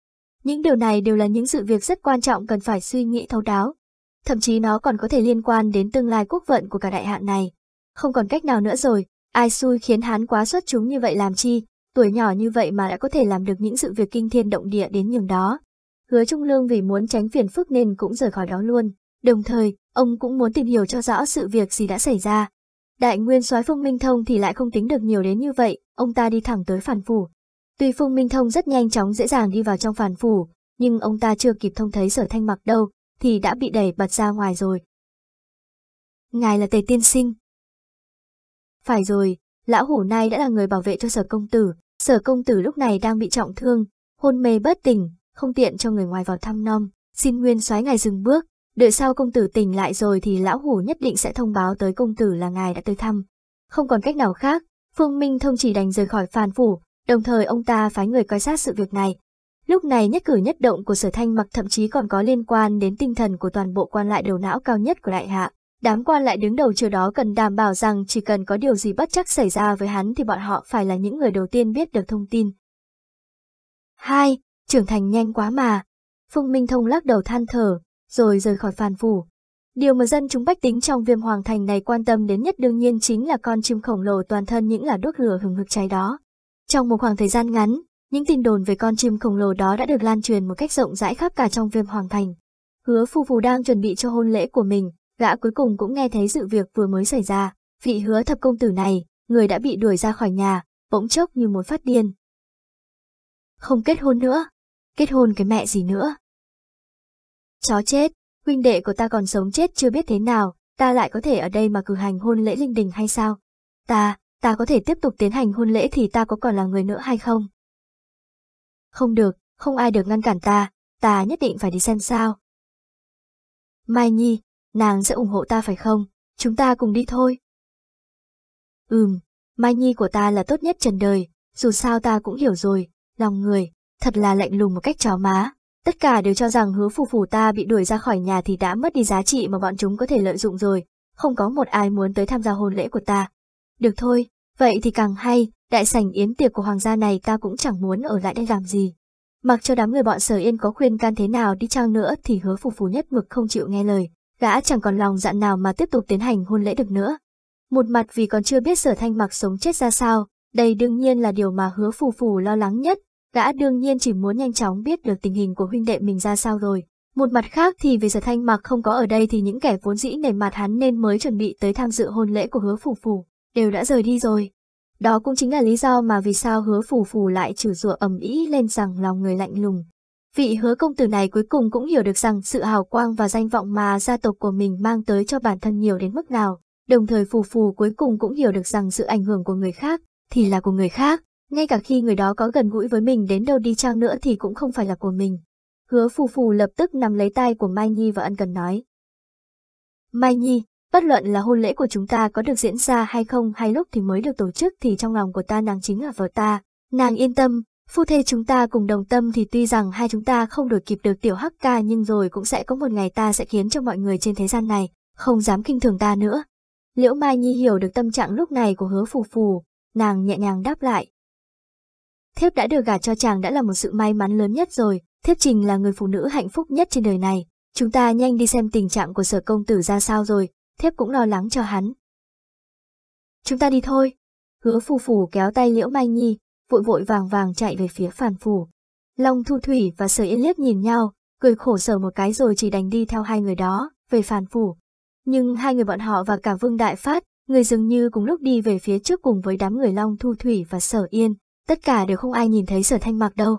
Những điều này đều là những sự việc rất quan trọng cần phải suy nghĩ thấu đáo. Thậm chí nó còn có thể liên quan đến tương lai quốc vận của cả đại hạn này. Không còn cách nào nữa rồi, ai xui khiến hắn quá xuất chúng như vậy làm chi, tuổi nhỏ như vậy mà đã có thể làm được những sự việc kinh thiên động địa đến nhường đó. Hứa Trung Lương vì muốn tránh phiền phức nên cũng rời khỏi đó luôn. Đồng thời, ông cũng muốn tìm hiểu cho rõ sự việc gì đã xảy ra. Đại nguyên soái Phương Minh Thông thì lại không tính được nhiều đến như vậy, ông ta đi thẳng tới phản phủ. Tuy Phung Minh Thông rất nhanh chóng dễ dàng đi vào trong phản phủ, nhưng ông ta chưa kịp thông thấy sở thanh mặc đâu, thì đã bị đẩy bật ra ngoài rồi. Ngài là Tề Tiên Sinh. Phải rồi, lão hủ nay đã là người bảo vệ cho sở công tử, sở công tử lúc này đang bị trọng thương, hôn mê bất tỉnh, không tiện cho người ngoài vào thăm nom, xin nguyên soái ngài dừng bước, đợi sau công tử tỉnh lại rồi thì lão hủ nhất định sẽ thông báo tới công tử là ngài đã tới thăm. Không còn cách nào khác, Phương Minh Thông chỉ đành rời khỏi phàn phủ, đồng thời ông ta phái người quan sát sự việc này. Lúc này nhất cử nhất động của sở thanh mặc thậm chí còn có liên quan đến tinh thần của toàn bộ quan lại đầu não cao nhất của đại hạ. Đám quan lại đứng đầu chưa đó cần đảm bảo rằng chỉ cần có điều gì bất chắc xảy ra với hắn thì bọn họ phải là những người đầu tiên biết được thông tin. 2. Trưởng thành nhanh quá mà. Phương Minh Thông lắc đầu than thở, rồi rời khỏi phàn phủ. Điều mà dân chúng bách tính trong viêm hoàng thành này quan tâm đến nhất đương nhiên chính là con chim khổng lồ toàn thân những là đốt lửa hừng hực cháy đó. Trong một khoảng thời gian ngắn, những tin đồn về con chim khổng lồ đó đã được lan truyền một cách rộng rãi khắp cả trong viêm hoàng thành. Hứa phu phù đang chuẩn bị cho hôn lễ của mình, gã cuối cùng cũng nghe thấy sự việc vừa mới xảy ra. Vị hứa thập công tử này, người đã bị đuổi ra khỏi nhà, bỗng chốc như một phát điên. Không kết hôn nữa. Kết hôn cái mẹ gì nữa. Chó chết huynh đệ của ta còn sống chết chưa biết thế nào, ta lại có thể ở đây mà cử hành hôn lễ linh đình hay sao? Ta, ta có thể tiếp tục tiến hành hôn lễ thì ta có còn là người nữa hay không? Không được, không ai được ngăn cản ta, ta nhất định phải đi xem sao. Mai Nhi, nàng sẽ ủng hộ ta phải không? Chúng ta cùng đi thôi. Ừm, Mai Nhi của ta là tốt nhất trần đời, dù sao ta cũng hiểu rồi, lòng người, thật là lạnh lùng một cách chó má. Tất cả đều cho rằng hứa phù phù ta bị đuổi ra khỏi nhà thì đã mất đi giá trị mà bọn chúng có thể lợi dụng rồi, không có một ai muốn tới tham gia hôn lễ của ta. Được thôi, vậy thì càng hay, đại sảnh yến tiệc của hoàng gia này ta cũng chẳng muốn ở lại đây làm gì. Mặc cho đám người bọn sở yên có khuyên can thế nào đi chăng nữa thì hứa phù phù nhất mực không chịu nghe lời, gã chẳng còn lòng dặn nào mà tiếp tục tiến hành hôn lễ được nữa. Một mặt vì còn chưa biết sở thanh mặc sống chết ra sao, đây đương nhiên là điều mà hứa phù phù lo lắng nhất, gã đương nhiên chỉ muốn nhanh chóng biết được tình hình của huynh đệ mình ra sao rồi. Một mặt khác thì vì giờ thanh mạc không có ở đây thì những kẻ vốn dĩ nề mặt hắn nên mới chuẩn bị tới tham dự hôn lễ của hứa phủ phủ, đều đã rời đi rồi. Đó cũng chính là lý do mà vì sao hứa phủ phủ lại chửi rủa ầm ĩ lên rằng lòng người lạnh lùng. Vị hứa công tử này cuối cùng cũng hiểu được rằng sự hào quang và danh vọng mà gia tộc của mình mang tới cho bản thân nhiều đến mức nào, đồng thời phù phù cuối cùng cũng hiểu được rằng sự ảnh hưởng của người khác thì là của người khác, ngay cả khi người đó có gần gũi với mình đến đâu đi chăng nữa thì cũng không phải là của mình. Hứa phù phù lập tức nắm lấy tay của Mai Nhi và ân cần nói. Mai Nhi, bất luận là hôn lễ của chúng ta có được diễn ra hay không hay lúc thì mới được tổ chức thì trong lòng của ta nàng chính là vợ ta. Nàng yên tâm, phu thê chúng ta cùng đồng tâm thì tuy rằng hai chúng ta không đổi kịp được tiểu hắc ca nhưng rồi cũng sẽ có một ngày ta sẽ khiến cho mọi người trên thế gian này không dám kinh thường ta nữa. Liễu Mai Nhi hiểu được tâm trạng lúc này của hứa phù phù, nàng nhẹ nhàng đáp lại. Thiếp đã được gả cho chàng đã là một sự may mắn lớn nhất rồi, thiếp trình là người phụ nữ hạnh phúc nhất trên đời này. Chúng ta nhanh đi xem tình trạng của sở công tử ra sao rồi, thiếp cũng lo lắng cho hắn. Chúng ta đi thôi. Hứa phù phù kéo tay Liễu Mai Nhi, vội vội vàng vàng chạy về phía phản phủ. Long Thu Thủy và Sở Yên liếc nhìn nhau, cười khổ sở một cái rồi chỉ đành đi theo hai người đó, về phản phủ. Nhưng hai người bọn họ và cả Vương Đại Phát, người dường như cùng lúc đi về phía trước cùng với đám người Long Thu Thủy và Sở Yên tất cả đều không ai nhìn thấy sở thanh mặc đâu.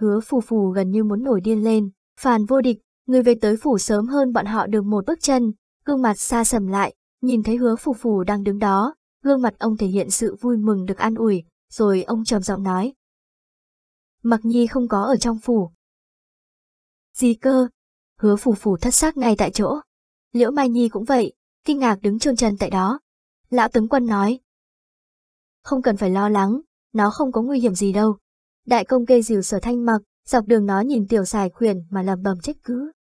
Hứa phù phù gần như muốn nổi điên lên, phàn vô địch, người về tới phủ sớm hơn bọn họ được một bước chân, gương mặt xa sầm lại, nhìn thấy hứa phù phù đang đứng đó, gương mặt ông thể hiện sự vui mừng được an ủi, rồi ông trầm giọng nói. Mặc nhi không có ở trong phủ. Gì cơ? Hứa phù phù thất xác ngay tại chỗ. Liễu Mai Nhi cũng vậy, kinh ngạc đứng trôn chân tại đó. Lão tướng quân nói. Không cần phải lo lắng, nó không có nguy hiểm gì đâu. Đại công kê dìu sở thanh mặc, dọc đường nó nhìn tiểu xài khuyển mà lầm bầm trách cứ.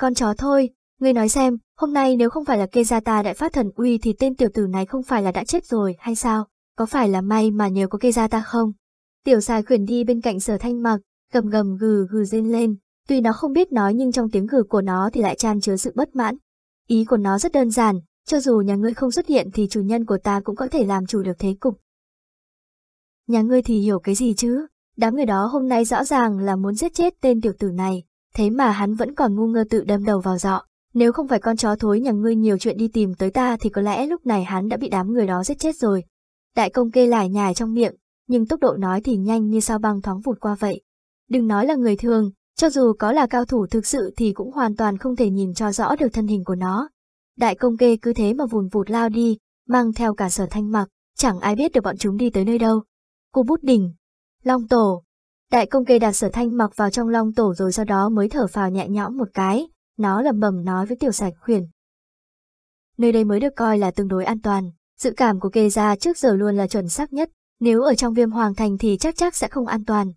Con chó thôi, ngươi nói xem, hôm nay nếu không phải là kê gia ta đại phát thần uy thì tên tiểu tử này không phải là đã chết rồi hay sao? Có phải là may mà nhờ có kê gia ta không? Tiểu xài khuyển đi bên cạnh sở thanh mặc, gầm gầm gừ gừ rên lên. Tuy nó không biết nói nhưng trong tiếng gừ của nó thì lại tràn chứa sự bất mãn. Ý của nó rất đơn giản, cho dù nhà ngươi không xuất hiện thì chủ nhân của ta cũng có thể làm chủ được thế cục nhà ngươi thì hiểu cái gì chứ? Đám người đó hôm nay rõ ràng là muốn giết chết tên tiểu tử này, thế mà hắn vẫn còn ngu ngơ tự đâm đầu vào dọ. Nếu không phải con chó thối nhà ngươi nhiều chuyện đi tìm tới ta thì có lẽ lúc này hắn đã bị đám người đó giết chết rồi. Đại công kê lải nhải trong miệng, nhưng tốc độ nói thì nhanh như sao băng thoáng vụt qua vậy. Đừng nói là người thường, cho dù có là cao thủ thực sự thì cũng hoàn toàn không thể nhìn cho rõ được thân hình của nó. Đại công kê cứ thế mà vùn vụt lao đi, mang theo cả sở thanh mặc, chẳng ai biết được bọn chúng đi tới nơi đâu. Cú bút đỉnh, long tổ. Đại công kê đặt sở thanh mặc vào trong long tổ rồi sau đó mới thở phào nhẹ nhõm một cái, nó lẩm bẩm nói với tiểu sạch khuyển. Nơi đây mới được coi là tương đối an toàn, dự cảm của kê gia trước giờ luôn là chuẩn xác nhất, nếu ở trong viêm hoàng thành thì chắc chắc sẽ không an toàn.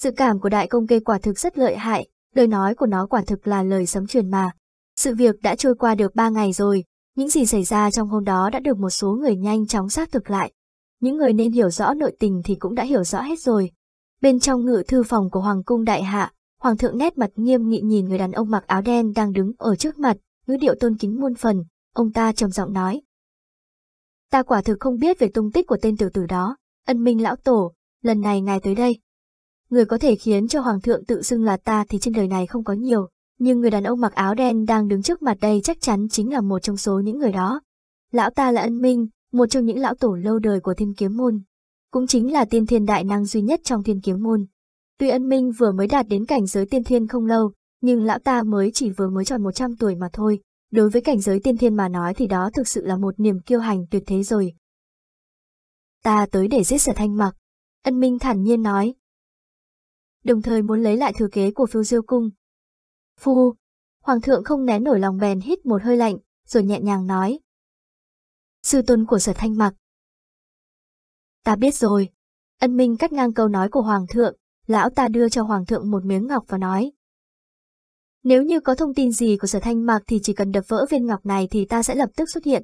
Dự cảm của đại công kê quả thực rất lợi hại, lời nói của nó quả thực là lời sấm truyền mà. Sự việc đã trôi qua được ba ngày rồi, những gì xảy ra trong hôm đó đã được một số người nhanh chóng xác thực lại những người nên hiểu rõ nội tình thì cũng đã hiểu rõ hết rồi. Bên trong ngự thư phòng của Hoàng cung đại hạ, Hoàng thượng nét mặt nghiêm nghị nhìn người đàn ông mặc áo đen đang đứng ở trước mặt, ngữ điệu tôn kính muôn phần, ông ta trầm giọng nói. Ta quả thực không biết về tung tích của tên tiểu tử đó, ân minh lão tổ, lần này ngài tới đây. Người có thể khiến cho Hoàng thượng tự xưng là ta thì trên đời này không có nhiều, nhưng người đàn ông mặc áo đen đang đứng trước mặt đây chắc chắn chính là một trong số những người đó. Lão ta là ân minh, một trong những lão tổ lâu đời của thiên kiếm môn. Cũng chính là tiên thiên đại năng duy nhất trong thiên kiếm môn. Tuy ân minh vừa mới đạt đến cảnh giới tiên thiên không lâu, nhưng lão ta mới chỉ vừa mới tròn 100 tuổi mà thôi. Đối với cảnh giới tiên thiên mà nói thì đó thực sự là một niềm kiêu hành tuyệt thế rồi. Ta tới để giết sở thanh mặc. Ân minh thản nhiên nói. Đồng thời muốn lấy lại thừa kế của phiêu diêu cung. Phu, hoàng thượng không nén nổi lòng bèn hít một hơi lạnh, rồi nhẹ nhàng nói sư tôn của sở thanh mặc. Ta biết rồi. Ân Minh cắt ngang câu nói của Hoàng thượng, lão ta đưa cho Hoàng thượng một miếng ngọc và nói. Nếu như có thông tin gì của sở thanh mạc thì chỉ cần đập vỡ viên ngọc này thì ta sẽ lập tức xuất hiện.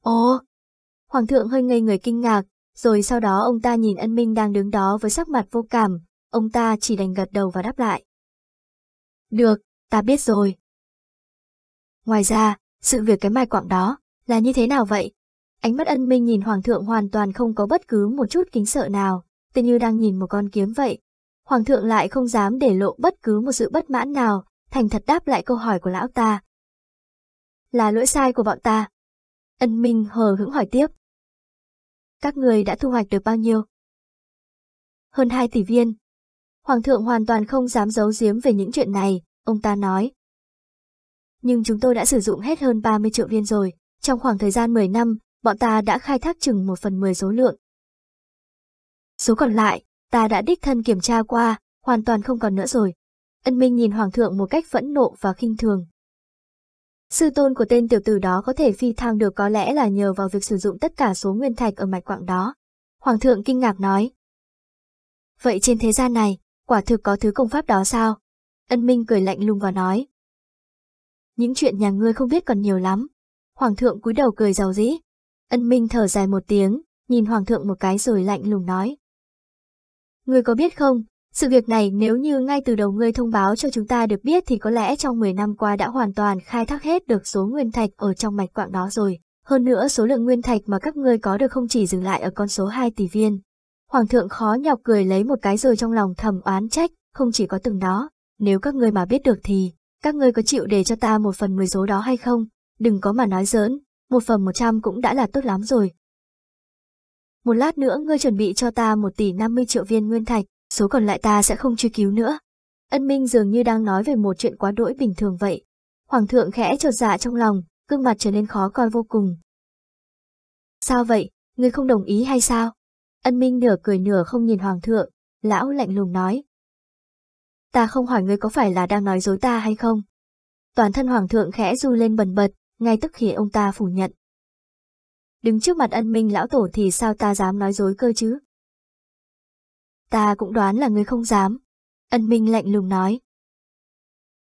Ồ! Hoàng thượng hơi ngây người kinh ngạc, rồi sau đó ông ta nhìn ân minh đang đứng đó với sắc mặt vô cảm, ông ta chỉ đành gật đầu và đáp lại. Được, ta biết rồi. Ngoài ra, sự việc cái mai quạng đó, là như thế nào vậy? Ánh mắt ân minh nhìn hoàng thượng hoàn toàn không có bất cứ một chút kính sợ nào, tự như đang nhìn một con kiếm vậy. Hoàng thượng lại không dám để lộ bất cứ một sự bất mãn nào, thành thật đáp lại câu hỏi của lão ta. Là lỗi sai của bọn ta. Ân minh hờ hững hỏi tiếp. Các người đã thu hoạch được bao nhiêu? Hơn 2 tỷ viên. Hoàng thượng hoàn toàn không dám giấu giếm về những chuyện này, ông ta nói. Nhưng chúng tôi đã sử dụng hết hơn 30 triệu viên rồi. Trong khoảng thời gian 10 năm, bọn ta đã khai thác chừng 1 phần 10 số lượng. Số còn lại, ta đã đích thân kiểm tra qua, hoàn toàn không còn nữa rồi. Ân Minh nhìn Hoàng thượng một cách phẫn nộ và khinh thường. Sư tôn của tên tiểu tử đó có thể phi thăng được có lẽ là nhờ vào việc sử dụng tất cả số nguyên thạch ở mạch quạng đó. Hoàng thượng kinh ngạc nói. Vậy trên thế gian này, quả thực có thứ công pháp đó sao? Ân Minh cười lạnh lùng và nói. Những chuyện nhà ngươi không biết còn nhiều lắm. Hoàng thượng cúi đầu cười giàu dĩ. Ân Minh thở dài một tiếng, nhìn Hoàng thượng một cái rồi lạnh lùng nói. Ngươi có biết không, sự việc này nếu như ngay từ đầu ngươi thông báo cho chúng ta được biết thì có lẽ trong 10 năm qua đã hoàn toàn khai thác hết được số nguyên thạch ở trong mạch quạng đó rồi. Hơn nữa số lượng nguyên thạch mà các ngươi có được không chỉ dừng lại ở con số 2 tỷ viên. Hoàng thượng khó nhọc cười lấy một cái rồi trong lòng thầm oán trách, không chỉ có từng đó. Nếu các ngươi mà biết được thì, các ngươi có chịu để cho ta một phần mười số đó hay không? Đừng có mà nói giỡn, một phần một trăm cũng đã là tốt lắm rồi. Một lát nữa ngươi chuẩn bị cho ta một tỷ năm mươi triệu viên nguyên thạch, số còn lại ta sẽ không truy cứu nữa. Ân Minh dường như đang nói về một chuyện quá đỗi bình thường vậy. Hoàng thượng khẽ chột dạ trong lòng, gương mặt trở nên khó coi vô cùng. Sao vậy, ngươi không đồng ý hay sao? Ân Minh nửa cười nửa không nhìn Hoàng thượng, lão lạnh lùng nói. Ta không hỏi ngươi có phải là đang nói dối ta hay không? Toàn thân Hoàng thượng khẽ du lên bần bật, ngay tức khi ông ta phủ nhận. Đứng trước mặt ân minh lão tổ thì sao ta dám nói dối cơ chứ? Ta cũng đoán là ngươi không dám. Ân minh lạnh lùng nói.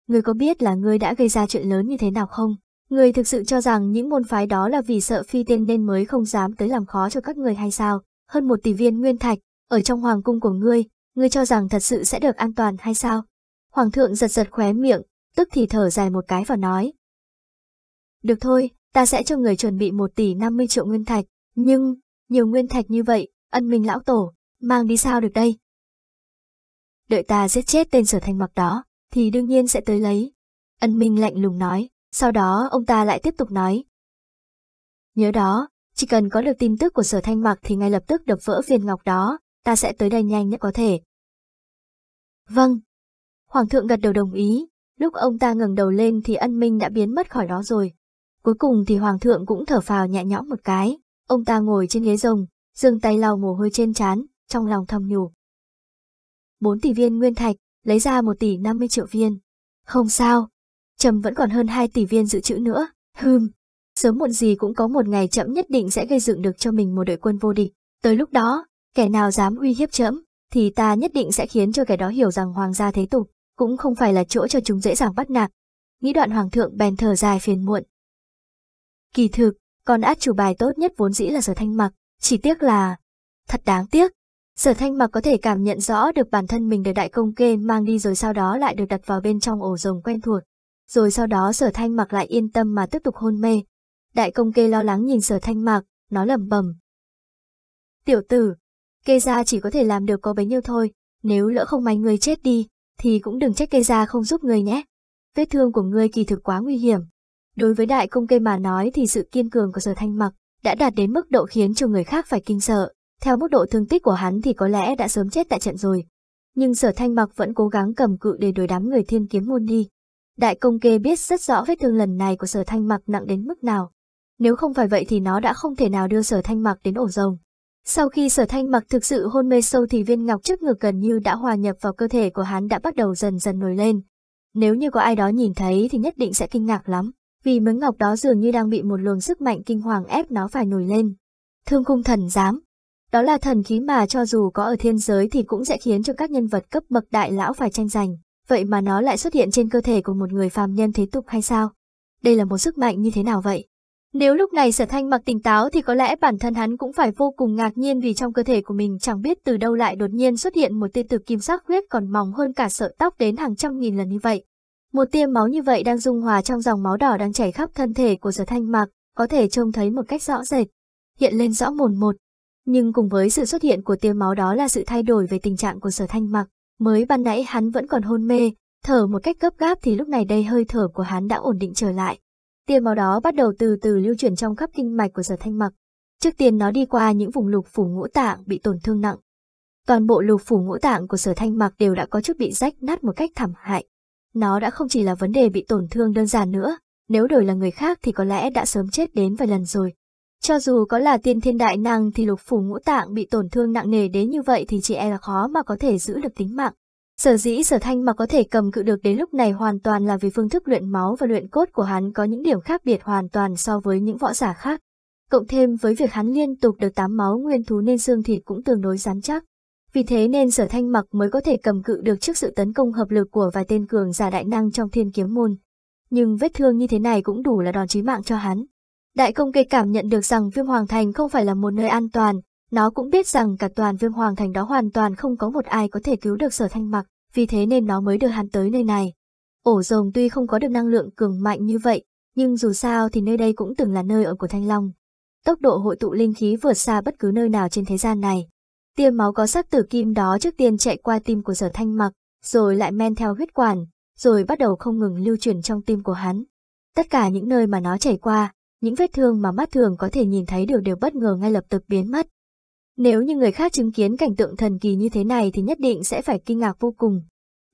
Ngươi có biết là ngươi đã gây ra chuyện lớn như thế nào không? Ngươi thực sự cho rằng những môn phái đó là vì sợ phi tiên nên mới không dám tới làm khó cho các người hay sao? Hơn một tỷ viên nguyên thạch, ở trong hoàng cung của ngươi, ngươi cho rằng thật sự sẽ được an toàn hay sao? Hoàng thượng giật giật khóe miệng, tức thì thở dài một cái và nói. Được thôi, ta sẽ cho người chuẩn bị 1 tỷ 50 triệu nguyên thạch, nhưng, nhiều nguyên thạch như vậy, ân minh lão tổ, mang đi sao được đây? Đợi ta giết chết tên sở thanh mặc đó, thì đương nhiên sẽ tới lấy. Ân minh lạnh lùng nói, sau đó ông ta lại tiếp tục nói. Nhớ đó, chỉ cần có được tin tức của sở thanh mặc thì ngay lập tức đập vỡ viên ngọc đó, ta sẽ tới đây nhanh nhất có thể. Vâng. Hoàng thượng gật đầu đồng ý, lúc ông ta ngẩng đầu lên thì ân minh đã biến mất khỏi đó rồi. Cuối cùng thì hoàng thượng cũng thở phào nhẹ nhõm một cái, ông ta ngồi trên ghế rồng, dừng tay lau mồ hôi trên trán, trong lòng thầm nhủ. Bốn tỷ viên nguyên thạch, lấy ra một tỷ năm mươi triệu viên. Không sao, trầm vẫn còn hơn hai tỷ viên dự trữ nữa, hừm. Sớm muộn gì cũng có một ngày chậm nhất định sẽ gây dựng được cho mình một đội quân vô địch. Tới lúc đó, kẻ nào dám uy hiếp chậm, thì ta nhất định sẽ khiến cho kẻ đó hiểu rằng hoàng gia thế tục, cũng không phải là chỗ cho chúng dễ dàng bắt nạt. Nghĩ đoạn hoàng thượng bèn thở dài phiền muộn, Kỳ thực, con át chủ bài tốt nhất vốn dĩ là sở thanh mặc, chỉ tiếc là... Thật đáng tiếc, sở thanh mặc có thể cảm nhận rõ được bản thân mình được đại công kê mang đi rồi sau đó lại được đặt vào bên trong ổ rồng quen thuộc. Rồi sau đó sở thanh mặc lại yên tâm mà tiếp tục hôn mê. Đại công kê lo lắng nhìn sở thanh mặc, nó lẩm bẩm. Tiểu tử, kê ra chỉ có thể làm được có bấy nhiêu thôi, nếu lỡ không may người chết đi, thì cũng đừng trách kê ra không giúp người nhé. Vết thương của ngươi kỳ thực quá nguy hiểm, Đối với đại công kê mà nói thì sự kiên cường của sở thanh mặc đã đạt đến mức độ khiến cho người khác phải kinh sợ. Theo mức độ thương tích của hắn thì có lẽ đã sớm chết tại trận rồi. Nhưng sở thanh mặc vẫn cố gắng cầm cự để đuổi đám người thiên kiếm môn đi. Đại công kê biết rất rõ vết thương lần này của sở thanh mặc nặng đến mức nào. Nếu không phải vậy thì nó đã không thể nào đưa sở thanh mặc đến ổ rồng. Sau khi sở thanh mặc thực sự hôn mê sâu thì viên ngọc trước ngực gần như đã hòa nhập vào cơ thể của hắn đã bắt đầu dần dần nổi lên. Nếu như có ai đó nhìn thấy thì nhất định sẽ kinh ngạc lắm vì miếng ngọc đó dường như đang bị một luồng sức mạnh kinh hoàng ép nó phải nổi lên. Thương khung thần dám Đó là thần khí mà cho dù có ở thiên giới thì cũng sẽ khiến cho các nhân vật cấp bậc đại lão phải tranh giành, vậy mà nó lại xuất hiện trên cơ thể của một người phàm nhân thế tục hay sao? Đây là một sức mạnh như thế nào vậy? Nếu lúc này sở thanh mặc tỉnh táo thì có lẽ bản thân hắn cũng phải vô cùng ngạc nhiên vì trong cơ thể của mình chẳng biết từ đâu lại đột nhiên xuất hiện một tia tử kim sắc huyết còn mỏng hơn cả sợi tóc đến hàng trăm nghìn lần như vậy, một tia máu như vậy đang dung hòa trong dòng máu đỏ đang chảy khắp thân thể của Sở Thanh mặc có thể trông thấy một cách rõ rệt, hiện lên rõ mồn một. Nhưng cùng với sự xuất hiện của tia máu đó là sự thay đổi về tình trạng của Sở Thanh mặc mới ban nãy hắn vẫn còn hôn mê, thở một cách gấp gáp thì lúc này đây hơi thở của hắn đã ổn định trở lại. Tia máu đó bắt đầu từ từ lưu chuyển trong khắp kinh mạch của Sở Thanh mặc Trước tiên nó đi qua những vùng lục phủ ngũ tạng bị tổn thương nặng. Toàn bộ lục phủ ngũ tạng của Sở Thanh mặc đều đã có chút bị rách nát một cách thảm hại, nó đã không chỉ là vấn đề bị tổn thương đơn giản nữa, nếu đổi là người khác thì có lẽ đã sớm chết đến vài lần rồi. Cho dù có là tiên thiên đại năng thì lục phủ ngũ tạng bị tổn thương nặng nề đến như vậy thì chỉ e là khó mà có thể giữ được tính mạng. Sở dĩ sở thanh mà có thể cầm cự được đến lúc này hoàn toàn là vì phương thức luyện máu và luyện cốt của hắn có những điểm khác biệt hoàn toàn so với những võ giả khác. Cộng thêm với việc hắn liên tục được tám máu nguyên thú nên xương thịt cũng tương đối rắn chắc. Vì thế nên sở thanh mặc mới có thể cầm cự được trước sự tấn công hợp lực của vài tên cường giả đại năng trong thiên kiếm môn. Nhưng vết thương như thế này cũng đủ là đòn chí mạng cho hắn. Đại công kê cảm nhận được rằng viêm hoàng thành không phải là một nơi an toàn, nó cũng biết rằng cả toàn viêm hoàng thành đó hoàn toàn không có một ai có thể cứu được sở thanh mặc, vì thế nên nó mới đưa hắn tới nơi này. Ổ rồng tuy không có được năng lượng cường mạnh như vậy, nhưng dù sao thì nơi đây cũng từng là nơi ở của Thanh Long. Tốc độ hội tụ linh khí vượt xa bất cứ nơi nào trên thế gian này. Tia máu có sắc tử kim đó trước tiên chạy qua tim của sở thanh mặc, rồi lại men theo huyết quản, rồi bắt đầu không ngừng lưu chuyển trong tim của hắn. Tất cả những nơi mà nó chảy qua, những vết thương mà mắt thường có thể nhìn thấy đều đều bất ngờ ngay lập tức biến mất. Nếu như người khác chứng kiến cảnh tượng thần kỳ như thế này thì nhất định sẽ phải kinh ngạc vô cùng.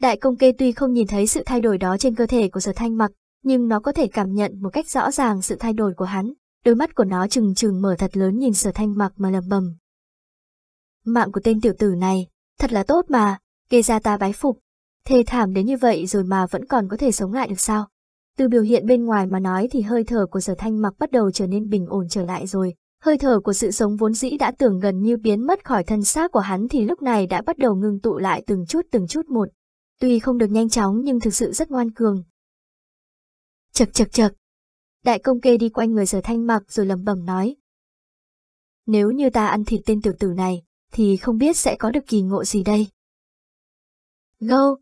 Đại công kê tuy không nhìn thấy sự thay đổi đó trên cơ thể của sở thanh mặc, nhưng nó có thể cảm nhận một cách rõ ràng sự thay đổi của hắn. Đôi mắt của nó trừng trừng mở thật lớn nhìn sở thanh mặc mà lẩm bẩm. Mạng của tên tiểu tử này, thật là tốt mà, gây ra ta bái phục. thề thảm đến như vậy rồi mà vẫn còn có thể sống lại được sao? Từ biểu hiện bên ngoài mà nói thì hơi thở của sở thanh mặc bắt đầu trở nên bình ổn trở lại rồi. Hơi thở của sự sống vốn dĩ đã tưởng gần như biến mất khỏi thân xác của hắn thì lúc này đã bắt đầu ngưng tụ lại từng chút từng chút một. Tuy không được nhanh chóng nhưng thực sự rất ngoan cường. Chật chật chật. Đại công kê đi quanh người sở thanh mặc rồi lầm bẩm nói. Nếu như ta ăn thịt tên tiểu tử này, thì không biết sẽ có được kỳ ngộ gì đây. Ngâu!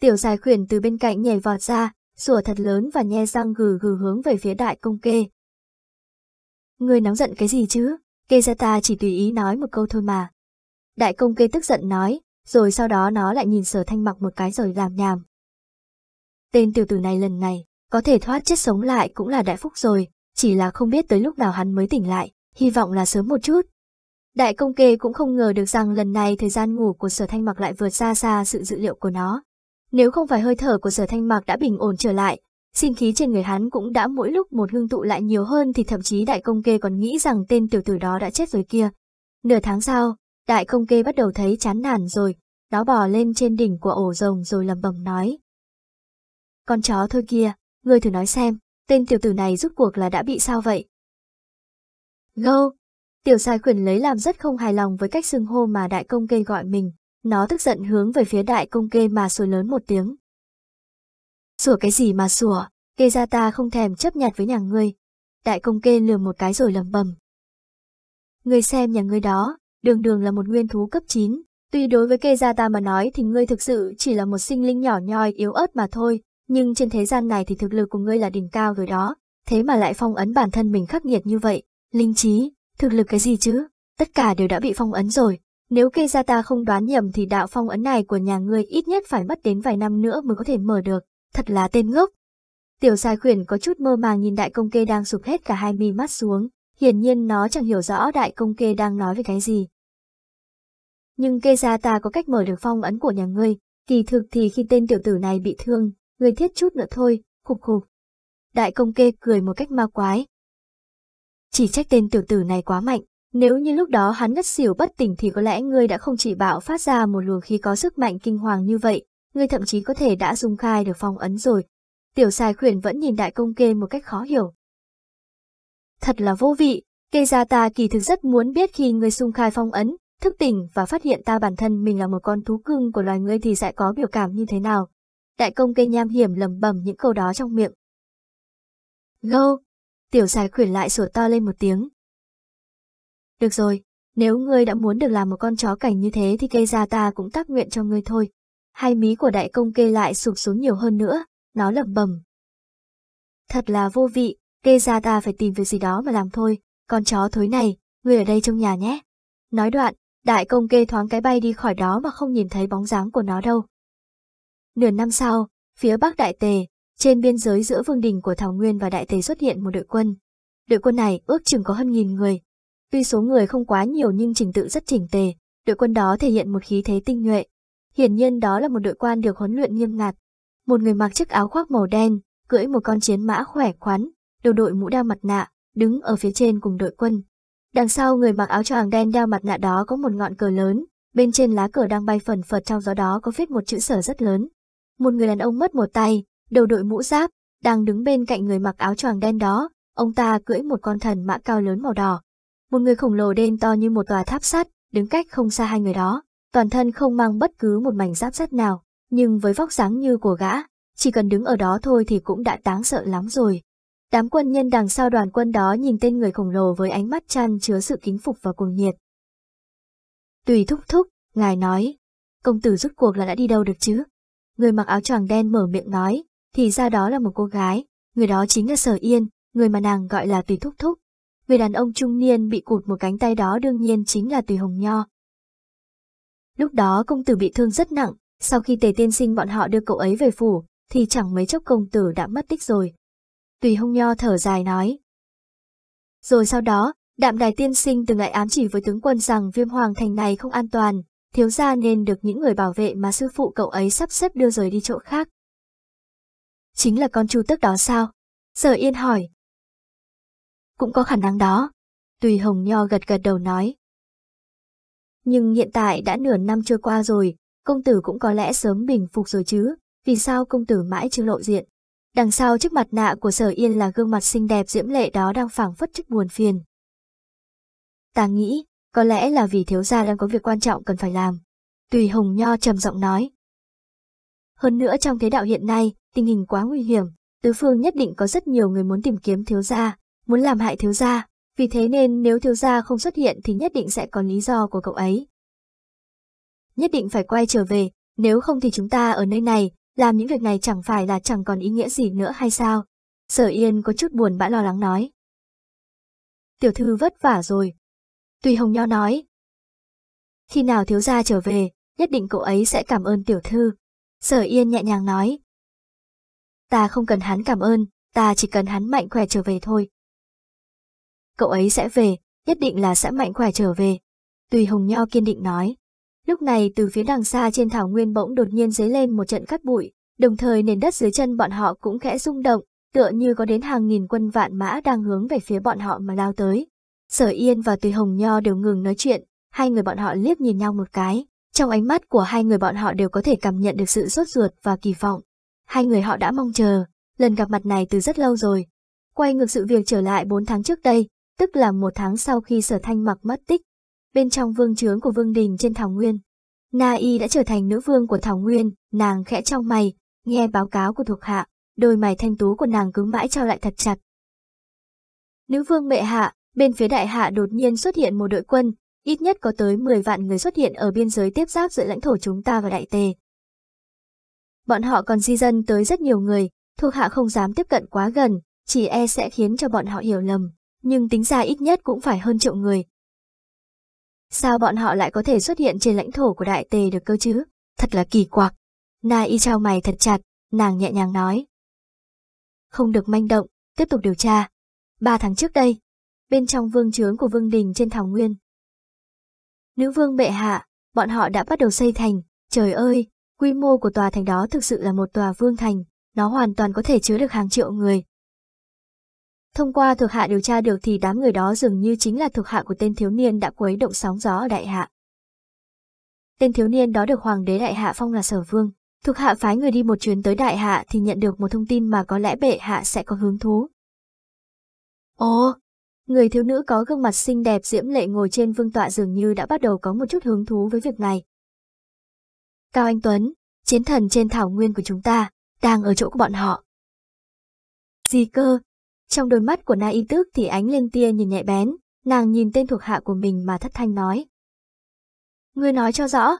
Tiểu giải khuyển từ bên cạnh nhảy vọt ra, sủa thật lớn và nhe răng gừ gừ hướng về phía đại công kê. Người nóng giận cái gì chứ? Kê ra ta chỉ tùy ý nói một câu thôi mà. Đại công kê tức giận nói, rồi sau đó nó lại nhìn sở thanh mặc một cái rồi làm nhàm. Tên tiểu tử này lần này, có thể thoát chết sống lại cũng là đại phúc rồi, chỉ là không biết tới lúc nào hắn mới tỉnh lại, hy vọng là sớm một chút, Đại công kê cũng không ngờ được rằng lần này thời gian ngủ của sở thanh mặc lại vượt xa xa sự dự liệu của nó. Nếu không phải hơi thở của sở thanh mặc đã bình ổn trở lại, sinh khí trên người hắn cũng đã mỗi lúc một hương tụ lại nhiều hơn thì thậm chí đại công kê còn nghĩ rằng tên tiểu tử đó đã chết rồi kia. Nửa tháng sau, đại công kê bắt đầu thấy chán nản rồi, nó bò lên trên đỉnh của ổ rồng rồi lầm bầm nói. Con chó thôi kia, ngươi thử nói xem, tên tiểu tử này rút cuộc là đã bị sao vậy? Gâu, Tiểu sai khuyển lấy làm rất không hài lòng với cách xưng hô mà đại công kê gọi mình, nó tức giận hướng về phía đại công kê mà sủa lớn một tiếng. Sủa cái gì mà sủa, kê ra ta không thèm chấp nhặt với nhà ngươi. Đại công kê lừa một cái rồi lầm bầm. Ngươi xem nhà ngươi đó, đường đường là một nguyên thú cấp 9, tuy đối với kê ra ta mà nói thì ngươi thực sự chỉ là một sinh linh nhỏ nhoi yếu ớt mà thôi, nhưng trên thế gian này thì thực lực của ngươi là đỉnh cao rồi đó, thế mà lại phong ấn bản thân mình khắc nghiệt như vậy, linh trí, Thực lực cái gì chứ? Tất cả đều đã bị phong ấn rồi. Nếu kê ra ta không đoán nhầm thì đạo phong ấn này của nhà ngươi ít nhất phải mất đến vài năm nữa mới có thể mở được. Thật là tên ngốc. Tiểu sai khuyển có chút mơ màng nhìn đại công kê đang sụp hết cả hai mi mắt xuống. Hiển nhiên nó chẳng hiểu rõ đại công kê đang nói về cái gì. Nhưng kê ra ta có cách mở được phong ấn của nhà ngươi. Kỳ thực thì khi tên tiểu tử này bị thương, ngươi thiết chút nữa thôi, khục khục. Đại công kê cười một cách ma quái, chỉ trách tên tiểu tử này quá mạnh, nếu như lúc đó hắn ngất xỉu bất tỉnh thì có lẽ ngươi đã không chỉ bạo phát ra một luồng khí có sức mạnh kinh hoàng như vậy, ngươi thậm chí có thể đã dung khai được phong ấn rồi. Tiểu sai khuyển vẫn nhìn đại công kê một cách khó hiểu. Thật là vô vị, kê gia ta kỳ thực rất muốn biết khi ngươi dung khai phong ấn, thức tỉnh và phát hiện ta bản thân mình là một con thú cưng của loài ngươi thì sẽ có biểu cảm như thế nào. Đại công kê nham hiểm lẩm bẩm những câu đó trong miệng. Gâu, Tiểu xài khuyển lại sổ to lên một tiếng. Được rồi, nếu ngươi đã muốn được làm một con chó cảnh như thế thì kê ra ta cũng tác nguyện cho ngươi thôi. Hai mí của đại công kê lại sụp xuống nhiều hơn nữa, nó lẩm bẩm. Thật là vô vị, kê ra ta phải tìm việc gì đó mà làm thôi, con chó thối này, ngươi ở đây trong nhà nhé. Nói đoạn, đại công kê thoáng cái bay đi khỏi đó mà không nhìn thấy bóng dáng của nó đâu. Nửa năm sau, phía bắc đại tề, trên biên giới giữa vương đình của Thảo Nguyên và Đại tây xuất hiện một đội quân. Đội quân này ước chừng có hơn nghìn người. Tuy số người không quá nhiều nhưng trình tự rất chỉnh tề, đội quân đó thể hiện một khí thế tinh nhuệ. Hiển nhiên đó là một đội quan được huấn luyện nghiêm ngặt. Một người mặc chiếc áo khoác màu đen, cưỡi một con chiến mã khỏe khoắn, đầu đội mũ đeo mặt nạ, đứng ở phía trên cùng đội quân. Đằng sau người mặc áo choàng đen đeo mặt nạ đó có một ngọn cờ lớn, bên trên lá cờ đang bay phần phật trong gió đó có viết một chữ sở rất lớn. Một người đàn ông mất một tay, đầu đội mũ giáp, đang đứng bên cạnh người mặc áo choàng đen đó, ông ta cưỡi một con thần mã cao lớn màu đỏ. Một người khổng lồ đen to như một tòa tháp sắt, đứng cách không xa hai người đó, toàn thân không mang bất cứ một mảnh giáp sắt nào, nhưng với vóc dáng như của gã, chỉ cần đứng ở đó thôi thì cũng đã đáng sợ lắm rồi. Đám quân nhân đằng sau đoàn quân đó nhìn tên người khổng lồ với ánh mắt chăn chứa sự kính phục và cuồng nhiệt. Tùy thúc thúc, ngài nói, công tử rút cuộc là đã đi đâu được chứ? Người mặc áo choàng đen mở miệng nói, thì ra đó là một cô gái, người đó chính là Sở Yên, người mà nàng gọi là Tùy Thúc Thúc. Người đàn ông trung niên bị cụt một cánh tay đó đương nhiên chính là Tùy Hồng Nho. Lúc đó công tử bị thương rất nặng, sau khi tề tiên sinh bọn họ đưa cậu ấy về phủ, thì chẳng mấy chốc công tử đã mất tích rồi. Tùy Hồng Nho thở dài nói. Rồi sau đó, đạm đài tiên sinh từng lại ám chỉ với tướng quân rằng viêm hoàng thành này không an toàn, thiếu gia nên được những người bảo vệ mà sư phụ cậu ấy sắp xếp đưa rời đi chỗ khác chính là con chu tức đó sao? Sở Yên hỏi. Cũng có khả năng đó. Tùy Hồng Nho gật gật đầu nói. Nhưng hiện tại đã nửa năm trôi qua rồi, công tử cũng có lẽ sớm bình phục rồi chứ, vì sao công tử mãi chưa lộ diện? Đằng sau trước mặt nạ của Sở Yên là gương mặt xinh đẹp diễm lệ đó đang phảng phất chức buồn phiền. Ta nghĩ, có lẽ là vì thiếu gia đang có việc quan trọng cần phải làm. Tùy Hồng Nho trầm giọng nói. Hơn nữa trong thế đạo hiện nay, tình hình quá nguy hiểm, tứ phương nhất định có rất nhiều người muốn tìm kiếm thiếu gia, muốn làm hại thiếu gia, vì thế nên nếu thiếu gia không xuất hiện thì nhất định sẽ có lý do của cậu ấy. Nhất định phải quay trở về, nếu không thì chúng ta ở nơi này, làm những việc này chẳng phải là chẳng còn ý nghĩa gì nữa hay sao? Sở Yên có chút buồn bã lo lắng nói. Tiểu thư vất vả rồi. Tùy Hồng Nho nói. Khi nào thiếu gia trở về, nhất định cậu ấy sẽ cảm ơn tiểu thư, Sở Yên nhẹ nhàng nói. Ta không cần hắn cảm ơn, ta chỉ cần hắn mạnh khỏe trở về thôi. Cậu ấy sẽ về, nhất định là sẽ mạnh khỏe trở về. Tùy Hồng Nho kiên định nói. Lúc này từ phía đằng xa trên thảo nguyên bỗng đột nhiên dấy lên một trận cắt bụi, đồng thời nền đất dưới chân bọn họ cũng khẽ rung động, tựa như có đến hàng nghìn quân vạn mã đang hướng về phía bọn họ mà lao tới. Sở Yên và Tùy Hồng Nho đều ngừng nói chuyện, hai người bọn họ liếc nhìn nhau một cái. Trong ánh mắt của hai người bọn họ đều có thể cảm nhận được sự sốt ruột và kỳ vọng. Hai người họ đã mong chờ, lần gặp mặt này từ rất lâu rồi. Quay ngược sự việc trở lại 4 tháng trước đây, tức là một tháng sau khi sở thanh mặc mất tích. Bên trong vương trướng của vương đình trên Thảo Nguyên, Na Y đã trở thành nữ vương của Thảo Nguyên, nàng khẽ trong mày, nghe báo cáo của thuộc hạ, đôi mày thanh tú của nàng cứ mãi trao lại thật chặt. Nữ vương mệ hạ, bên phía đại hạ đột nhiên xuất hiện một đội quân, ít nhất có tới 10 vạn người xuất hiện ở biên giới tiếp giáp giữa lãnh thổ chúng ta và Đại Tề. Bọn họ còn di dân tới rất nhiều người, thuộc hạ không dám tiếp cận quá gần, chỉ e sẽ khiến cho bọn họ hiểu lầm, nhưng tính ra ít nhất cũng phải hơn triệu người. Sao bọn họ lại có thể xuất hiện trên lãnh thổ của Đại Tề được cơ chứ? Thật là kỳ quặc. Na y trao mày thật chặt, nàng nhẹ nhàng nói. Không được manh động, tiếp tục điều tra. Ba tháng trước đây, bên trong vương trướng của Vương Đình trên Thảo Nguyên, Nữ vương bệ hạ, bọn họ đã bắt đầu xây thành, trời ơi, quy mô của tòa thành đó thực sự là một tòa vương thành, nó hoàn toàn có thể chứa được hàng triệu người. Thông qua thuộc hạ điều tra được thì đám người đó dường như chính là thuộc hạ của tên thiếu niên đã quấy động sóng gió ở đại hạ. Tên thiếu niên đó được hoàng đế đại hạ phong là sở vương, thuộc hạ phái người đi một chuyến tới đại hạ thì nhận được một thông tin mà có lẽ bệ hạ sẽ có hứng thú. Ồ, Người thiếu nữ có gương mặt xinh đẹp diễm lệ ngồi trên vương tọa dường như đã bắt đầu có một chút hứng thú với việc này. Cao Anh Tuấn, chiến thần trên thảo nguyên của chúng ta, đang ở chỗ của bọn họ. Gì cơ? Trong đôi mắt của Na Y Tước thì ánh lên tia nhìn nhẹ bén, nàng nhìn tên thuộc hạ của mình mà thất thanh nói. Ngươi nói cho rõ,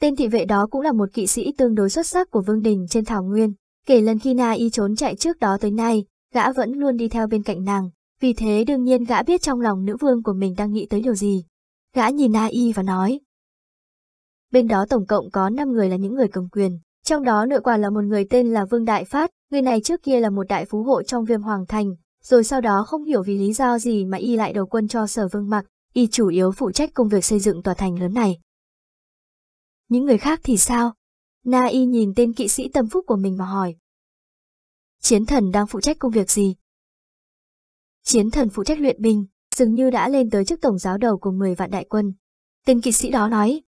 tên thị vệ đó cũng là một kỵ sĩ tương đối xuất sắc của Vương Đình trên thảo nguyên, kể lần khi Na Y trốn chạy trước đó tới nay, gã vẫn luôn đi theo bên cạnh nàng, vì thế đương nhiên gã biết trong lòng nữ vương của mình đang nghĩ tới điều gì. Gã nhìn Na Y và nói. Bên đó tổng cộng có 5 người là những người cầm quyền, trong đó nội quả là một người tên là Vương Đại Phát, người này trước kia là một đại phú hộ trong viêm hoàng thành, rồi sau đó không hiểu vì lý do gì mà y lại đầu quân cho sở vương mặc, y chủ yếu phụ trách công việc xây dựng tòa thành lớn này. Những người khác thì sao? Na y nhìn tên kỵ sĩ tâm phúc của mình mà hỏi. Chiến thần đang phụ trách công việc gì? Chiến thần phụ trách luyện binh, dường như đã lên tới chức tổng giáo đầu của 10 vạn đại quân. Tên kỵ sĩ đó nói.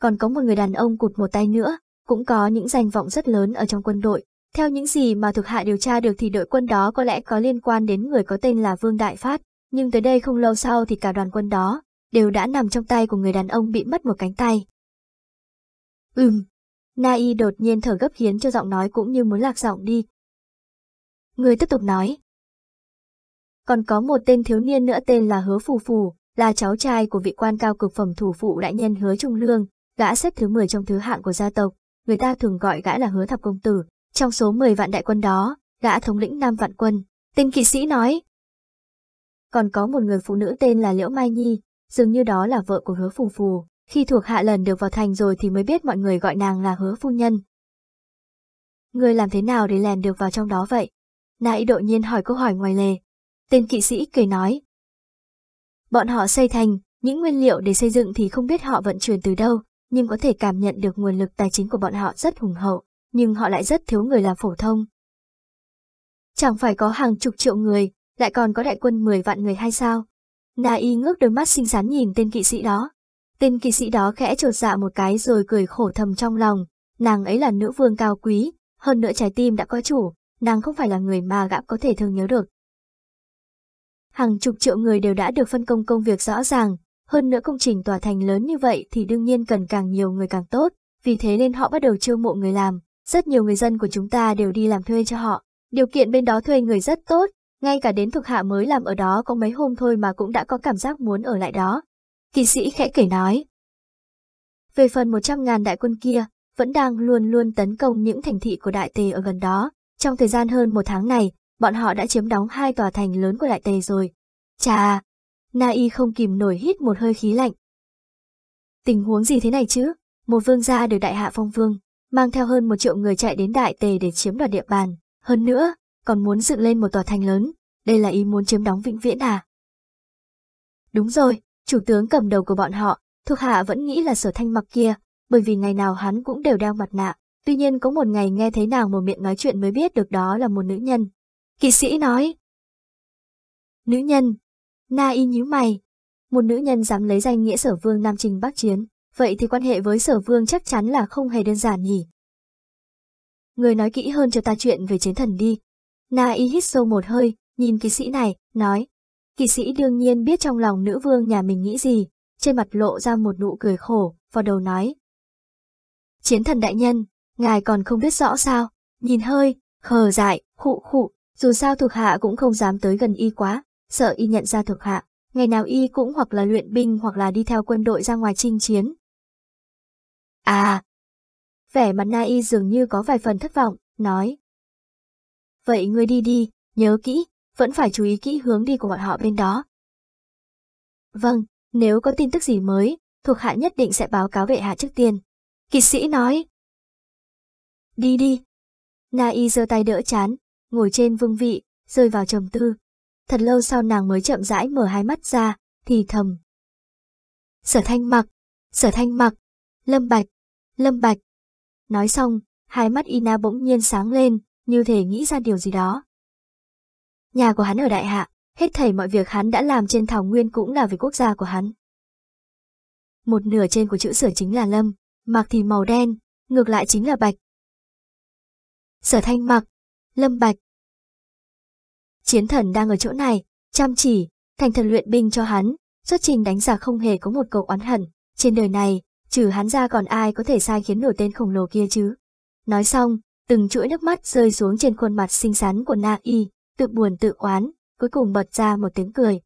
Còn có một người đàn ông cụt một tay nữa, cũng có những danh vọng rất lớn ở trong quân đội. Theo những gì mà thực hạ điều tra được thì đội quân đó có lẽ có liên quan đến người có tên là Vương Đại Phát, nhưng tới đây không lâu sau thì cả đoàn quân đó đều đã nằm trong tay của người đàn ông bị mất một cánh tay. Ừm, Nai đột nhiên thở gấp khiến cho giọng nói cũng như muốn lạc giọng đi. Người tiếp tục nói. Còn có một tên thiếu niên nữa tên là Hứa Phù Phù, là cháu trai của vị quan cao cực phẩm thủ phụ đại nhân Hứa Trung Lương, gã xếp thứ 10 trong thứ hạng của gia tộc, người ta thường gọi gã là Hứa Thập Công Tử. Trong số 10 vạn đại quân đó, gã thống lĩnh năm vạn quân, tên kỵ sĩ nói. Còn có một người phụ nữ tên là Liễu Mai Nhi, dường như đó là vợ của Hứa Phù Phù, khi thuộc hạ lần được vào thành rồi thì mới biết mọi người gọi nàng là Hứa Phu Nhân. Người làm thế nào để lèn được vào trong đó vậy? Nãy đội nhiên hỏi câu hỏi ngoài lề tên kỵ sĩ cười nói. Bọn họ xây thành, những nguyên liệu để xây dựng thì không biết họ vận chuyển từ đâu, nhưng có thể cảm nhận được nguồn lực tài chính của bọn họ rất hùng hậu, nhưng họ lại rất thiếu người làm phổ thông. Chẳng phải có hàng chục triệu người, lại còn có đại quân 10 vạn người hay sao? Na y ngước đôi mắt xinh xắn nhìn tên kỵ sĩ đó. Tên kỵ sĩ đó khẽ trột dạ một cái rồi cười khổ thầm trong lòng, nàng ấy là nữ vương cao quý, hơn nữa trái tim đã có chủ, nàng không phải là người mà gã có thể thương nhớ được hàng chục triệu người đều đã được phân công công việc rõ ràng, hơn nữa công trình tòa thành lớn như vậy thì đương nhiên cần càng nhiều người càng tốt, vì thế nên họ bắt đầu chiêu mộ người làm, rất nhiều người dân của chúng ta đều đi làm thuê cho họ. Điều kiện bên đó thuê người rất tốt, ngay cả đến thuộc hạ mới làm ở đó có mấy hôm thôi mà cũng đã có cảm giác muốn ở lại đó. Kỳ sĩ khẽ kể nói. Về phần 100.000 đại quân kia, vẫn đang luôn luôn tấn công những thành thị của đại tề ở gần đó. Trong thời gian hơn một tháng này, bọn họ đã chiếm đóng hai tòa thành lớn của đại tề rồi. Chà, Na Y không kìm nổi hít một hơi khí lạnh. Tình huống gì thế này chứ? Một vương gia được đại hạ phong vương, mang theo hơn một triệu người chạy đến đại tề để chiếm đoạt địa bàn. Hơn nữa, còn muốn dựng lên một tòa thành lớn, đây là ý muốn chiếm đóng vĩnh viễn à? Đúng rồi, chủ tướng cầm đầu của bọn họ, thuộc hạ vẫn nghĩ là sở thanh mặc kia, bởi vì ngày nào hắn cũng đều đeo mặt nạ. Tuy nhiên có một ngày nghe thấy nàng một miệng nói chuyện mới biết được đó là một nữ nhân, Kỵ sĩ nói. Nữ nhân. Na y nhíu mày. Một nữ nhân dám lấy danh nghĩa sở vương Nam Trình Bắc Chiến, vậy thì quan hệ với sở vương chắc chắn là không hề đơn giản nhỉ. Người nói kỹ hơn cho ta chuyện về chiến thần đi. Na y hít sâu một hơi, nhìn kỵ sĩ này, nói. Kỵ sĩ đương nhiên biết trong lòng nữ vương nhà mình nghĩ gì, trên mặt lộ ra một nụ cười khổ, vào đầu nói. Chiến thần đại nhân, ngài còn không biết rõ sao, nhìn hơi, khờ dại, khụ khụ, dù sao thuộc hạ cũng không dám tới gần y quá, sợ y nhận ra thuộc hạ, ngày nào y cũng hoặc là luyện binh hoặc là đi theo quân đội ra ngoài chinh chiến. À! Vẻ mặt na y dường như có vài phần thất vọng, nói. Vậy ngươi đi đi, nhớ kỹ, vẫn phải chú ý kỹ hướng đi của bọn họ bên đó. Vâng, nếu có tin tức gì mới, thuộc hạ nhất định sẽ báo cáo vệ hạ trước tiên. Kỵ sĩ nói. Đi đi. Na y giơ tay đỡ chán, ngồi trên vương vị, rơi vào trầm tư. Thật lâu sau nàng mới chậm rãi mở hai mắt ra, thì thầm. Sở thanh mặc, sở thanh mặc, lâm bạch, lâm bạch. Nói xong, hai mắt Ina bỗng nhiên sáng lên, như thể nghĩ ra điều gì đó. Nhà của hắn ở đại hạ, hết thảy mọi việc hắn đã làm trên thảo nguyên cũng là về quốc gia của hắn. Một nửa trên của chữ sở chính là lâm, mặc thì màu đen, ngược lại chính là bạch. Sở thanh mặc, lâm bạch. Chiến thần đang ở chỗ này, chăm chỉ, thành thần luyện binh cho hắn, xuất trình đánh giả không hề có một câu oán hận, trên đời này, trừ hắn ra còn ai có thể sai khiến nổi tên khổng lồ kia chứ. Nói xong, từng chuỗi nước mắt rơi xuống trên khuôn mặt xinh xắn của Na Y, tự buồn tự oán, cuối cùng bật ra một tiếng cười.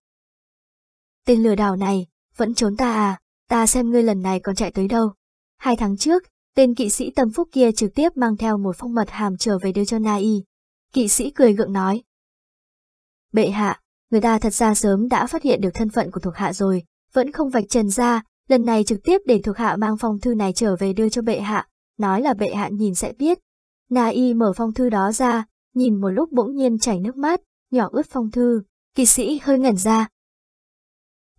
Tên lừa đảo này, vẫn trốn ta à, ta xem ngươi lần này còn chạy tới đâu. Hai tháng trước, tên kỵ sĩ tâm phúc kia trực tiếp mang theo một phong mật hàm trở về đưa cho Na Y. Kỵ sĩ cười gượng nói, Bệ hạ, người ta thật ra sớm đã phát hiện được thân phận của thuộc hạ rồi, vẫn không vạch trần ra, lần này trực tiếp để thuộc hạ mang phong thư này trở về đưa cho bệ hạ, nói là bệ hạ nhìn sẽ biết. Na y mở phong thư đó ra, nhìn một lúc bỗng nhiên chảy nước mắt, nhỏ ướt phong thư, kỵ sĩ hơi ngẩn ra.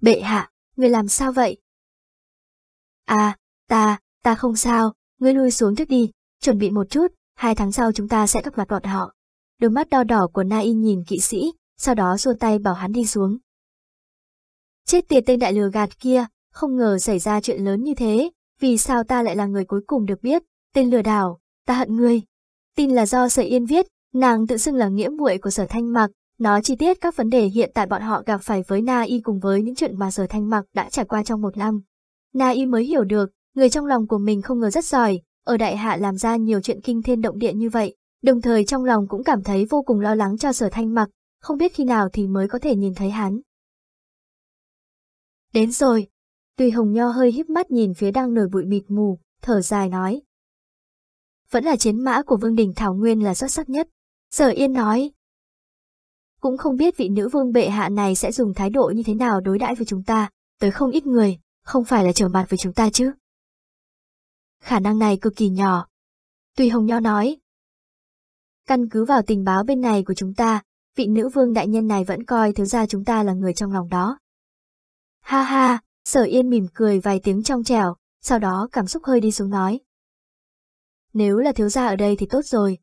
Bệ hạ, người làm sao vậy? À, ta, ta không sao, ngươi lui xuống trước đi, chuẩn bị một chút, hai tháng sau chúng ta sẽ gặp mặt bọn họ. Đôi mắt đo đỏ của Na y nhìn kỵ sĩ, sau đó xua tay bảo hắn đi xuống. Chết tiệt tên đại lừa gạt kia, không ngờ xảy ra chuyện lớn như thế, vì sao ta lại là người cuối cùng được biết, tên lừa đảo, ta hận ngươi. Tin là do Sở Yên viết, nàng tự xưng là nghĩa muội của Sở Thanh Mặc, nói chi tiết các vấn đề hiện tại bọn họ gặp phải với Na Y cùng với những chuyện mà Sở Thanh Mặc đã trải qua trong một năm. Na Y mới hiểu được, người trong lòng của mình không ngờ rất giỏi, ở đại hạ làm ra nhiều chuyện kinh thiên động địa như vậy, đồng thời trong lòng cũng cảm thấy vô cùng lo lắng cho Sở Thanh Mặc, không biết khi nào thì mới có thể nhìn thấy hắn. Đến rồi. Tùy Hồng Nho hơi híp mắt nhìn phía đang nổi bụi mịt mù, thở dài nói. Vẫn là chiến mã của Vương Đình Thảo Nguyên là xuất sắc nhất. Sở Yên nói. Cũng không biết vị nữ vương bệ hạ này sẽ dùng thái độ như thế nào đối đãi với chúng ta, tới không ít người, không phải là trở mặt với chúng ta chứ. Khả năng này cực kỳ nhỏ. Tùy Hồng Nho nói. Căn cứ vào tình báo bên này của chúng ta, vị nữ vương đại nhân này vẫn coi thiếu gia chúng ta là người trong lòng đó. Ha ha, sở yên mỉm cười vài tiếng trong trẻo, sau đó cảm xúc hơi đi xuống nói. Nếu là thiếu gia ở đây thì tốt rồi.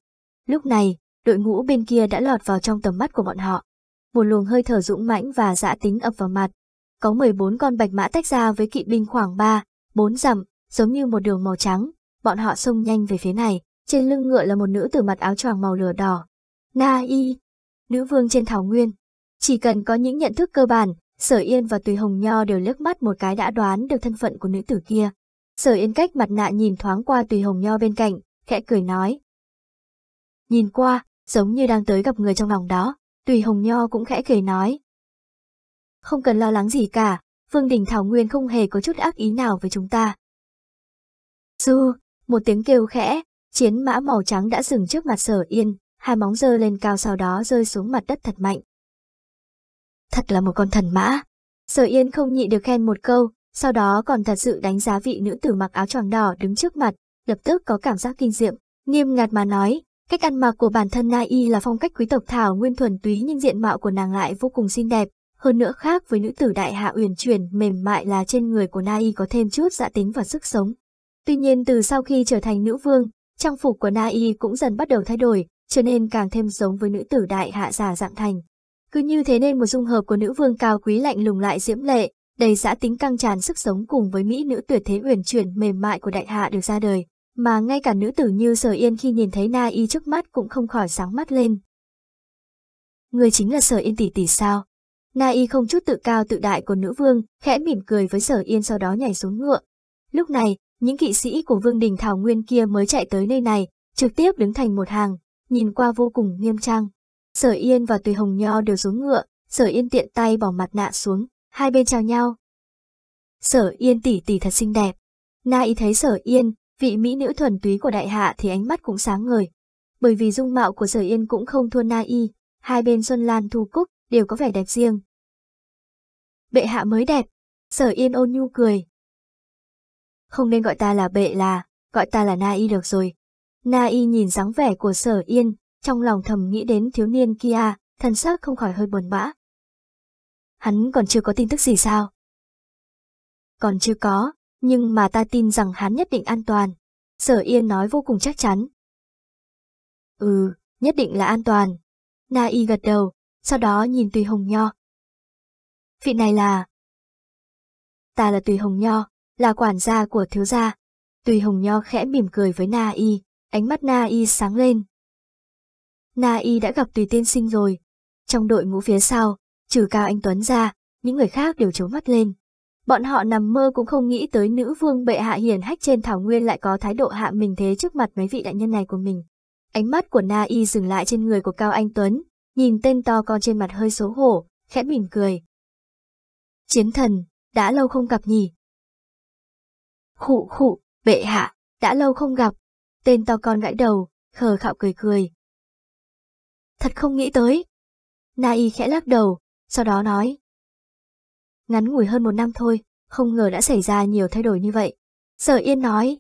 Lúc này, đội ngũ bên kia đã lọt vào trong tầm mắt của bọn họ. Một luồng hơi thở dũng mãnh và dã tính ập vào mặt. Có 14 con bạch mã tách ra với kỵ binh khoảng 3, 4 dặm, giống như một đường màu trắng. Bọn họ xông nhanh về phía này, trên lưng ngựa là một nữ tử mặt áo choàng màu lửa đỏ. Na y, nữ vương trên thảo nguyên. Chỉ cần có những nhận thức cơ bản, Sở Yên và Tùy Hồng Nho đều liếc mắt một cái đã đoán được thân phận của nữ tử kia. Sở Yên cách mặt nạ nhìn thoáng qua Tùy Hồng Nho bên cạnh, khẽ cười nói. Nhìn qua, giống như đang tới gặp người trong lòng đó, Tùy Hồng Nho cũng khẽ cười nói. Không cần lo lắng gì cả, Vương Đình Thảo Nguyên không hề có chút ác ý nào với chúng ta. du một tiếng kêu khẽ, chiến mã màu trắng đã dừng trước mặt Sở Yên, hai móng giơ lên cao sau đó rơi xuống mặt đất thật mạnh. Thật là một con thần mã. Sở Yên không nhị được khen một câu, sau đó còn thật sự đánh giá vị nữ tử mặc áo choàng đỏ đứng trước mặt, lập tức có cảm giác kinh diệm, nghiêm ngặt mà nói, cách ăn mặc của bản thân Na Y là phong cách quý tộc thảo nguyên thuần túy nhưng diện mạo của nàng lại vô cùng xinh đẹp, hơn nữa khác với nữ tử đại hạ uyển chuyển mềm mại là trên người của Na Y có thêm chút dạ tính và sức sống. Tuy nhiên từ sau khi trở thành nữ vương, trang phục của Na Y cũng dần bắt đầu thay đổi, trở nên càng thêm giống với nữ tử đại hạ giả dạng thành. Cứ như thế nên một dung hợp của nữ vương cao quý lạnh lùng lại diễm lệ, đầy giã tính căng tràn sức sống cùng với mỹ nữ tuyệt thế uyển chuyển mềm mại của đại hạ được ra đời, mà ngay cả nữ tử như Sở Yên khi nhìn thấy Na Y trước mắt cũng không khỏi sáng mắt lên. Người chính là Sở Yên tỷ tỷ sao? Na Y không chút tự cao tự đại của nữ vương, khẽ mỉm cười với Sở Yên sau đó nhảy xuống ngựa. Lúc này, những kỵ sĩ của vương đình Thảo Nguyên kia mới chạy tới nơi này, trực tiếp đứng thành một hàng, nhìn qua vô cùng nghiêm trang. Sở Yên và Tùy Hồng Nho đều xuống ngựa, Sở Yên tiện tay bỏ mặt nạ xuống, hai bên chào nhau. Sở Yên tỷ tỷ thật xinh đẹp. Na ý thấy Sở Yên, vị mỹ nữ thuần túy của đại hạ thì ánh mắt cũng sáng ngời. Bởi vì dung mạo của Sở Yên cũng không thua Na y, hai bên Xuân Lan Thu Cúc đều có vẻ đẹp riêng. Bệ hạ mới đẹp, Sở Yên ôn nhu cười. Không nên gọi ta là bệ là, gọi ta là Na y được rồi, Na y nhìn dáng vẻ của sở yên, trong lòng thầm nghĩ đến thiếu niên kia, thần sắc không khỏi hơi buồn bã. Hắn còn chưa có tin tức gì sao? Còn chưa có, nhưng mà ta tin rằng hắn nhất định an toàn. Sở yên nói vô cùng chắc chắn. Ừ, nhất định là an toàn. Na y gật đầu, sau đó nhìn Tùy Hồng Nho. Vị này là... Ta là Tùy Hồng Nho, là quản gia của thiếu gia. Tùy Hồng Nho khẽ mỉm cười với Na y. Ánh mắt Na Y sáng lên. Na Y đã gặp Tùy Tiên Sinh rồi. Trong đội ngũ phía sau, trừ Cao Anh Tuấn ra, những người khác đều trố mắt lên. Bọn họ nằm mơ cũng không nghĩ tới nữ vương bệ hạ hiền hách trên thảo nguyên lại có thái độ hạ mình thế trước mặt mấy vị đại nhân này của mình. Ánh mắt của Na Y dừng lại trên người của Cao Anh Tuấn, nhìn tên to con trên mặt hơi xấu hổ, khẽ mỉm cười. Chiến thần, đã lâu không gặp nhỉ? Khụ khụ, bệ hạ, đã lâu không gặp, Tên to con gãi đầu, khờ khạo cười cười. Thật không nghĩ tới. Na y khẽ lắc đầu, sau đó nói. Ngắn ngủi hơn một năm thôi, không ngờ đã xảy ra nhiều thay đổi như vậy. Sở Yên nói.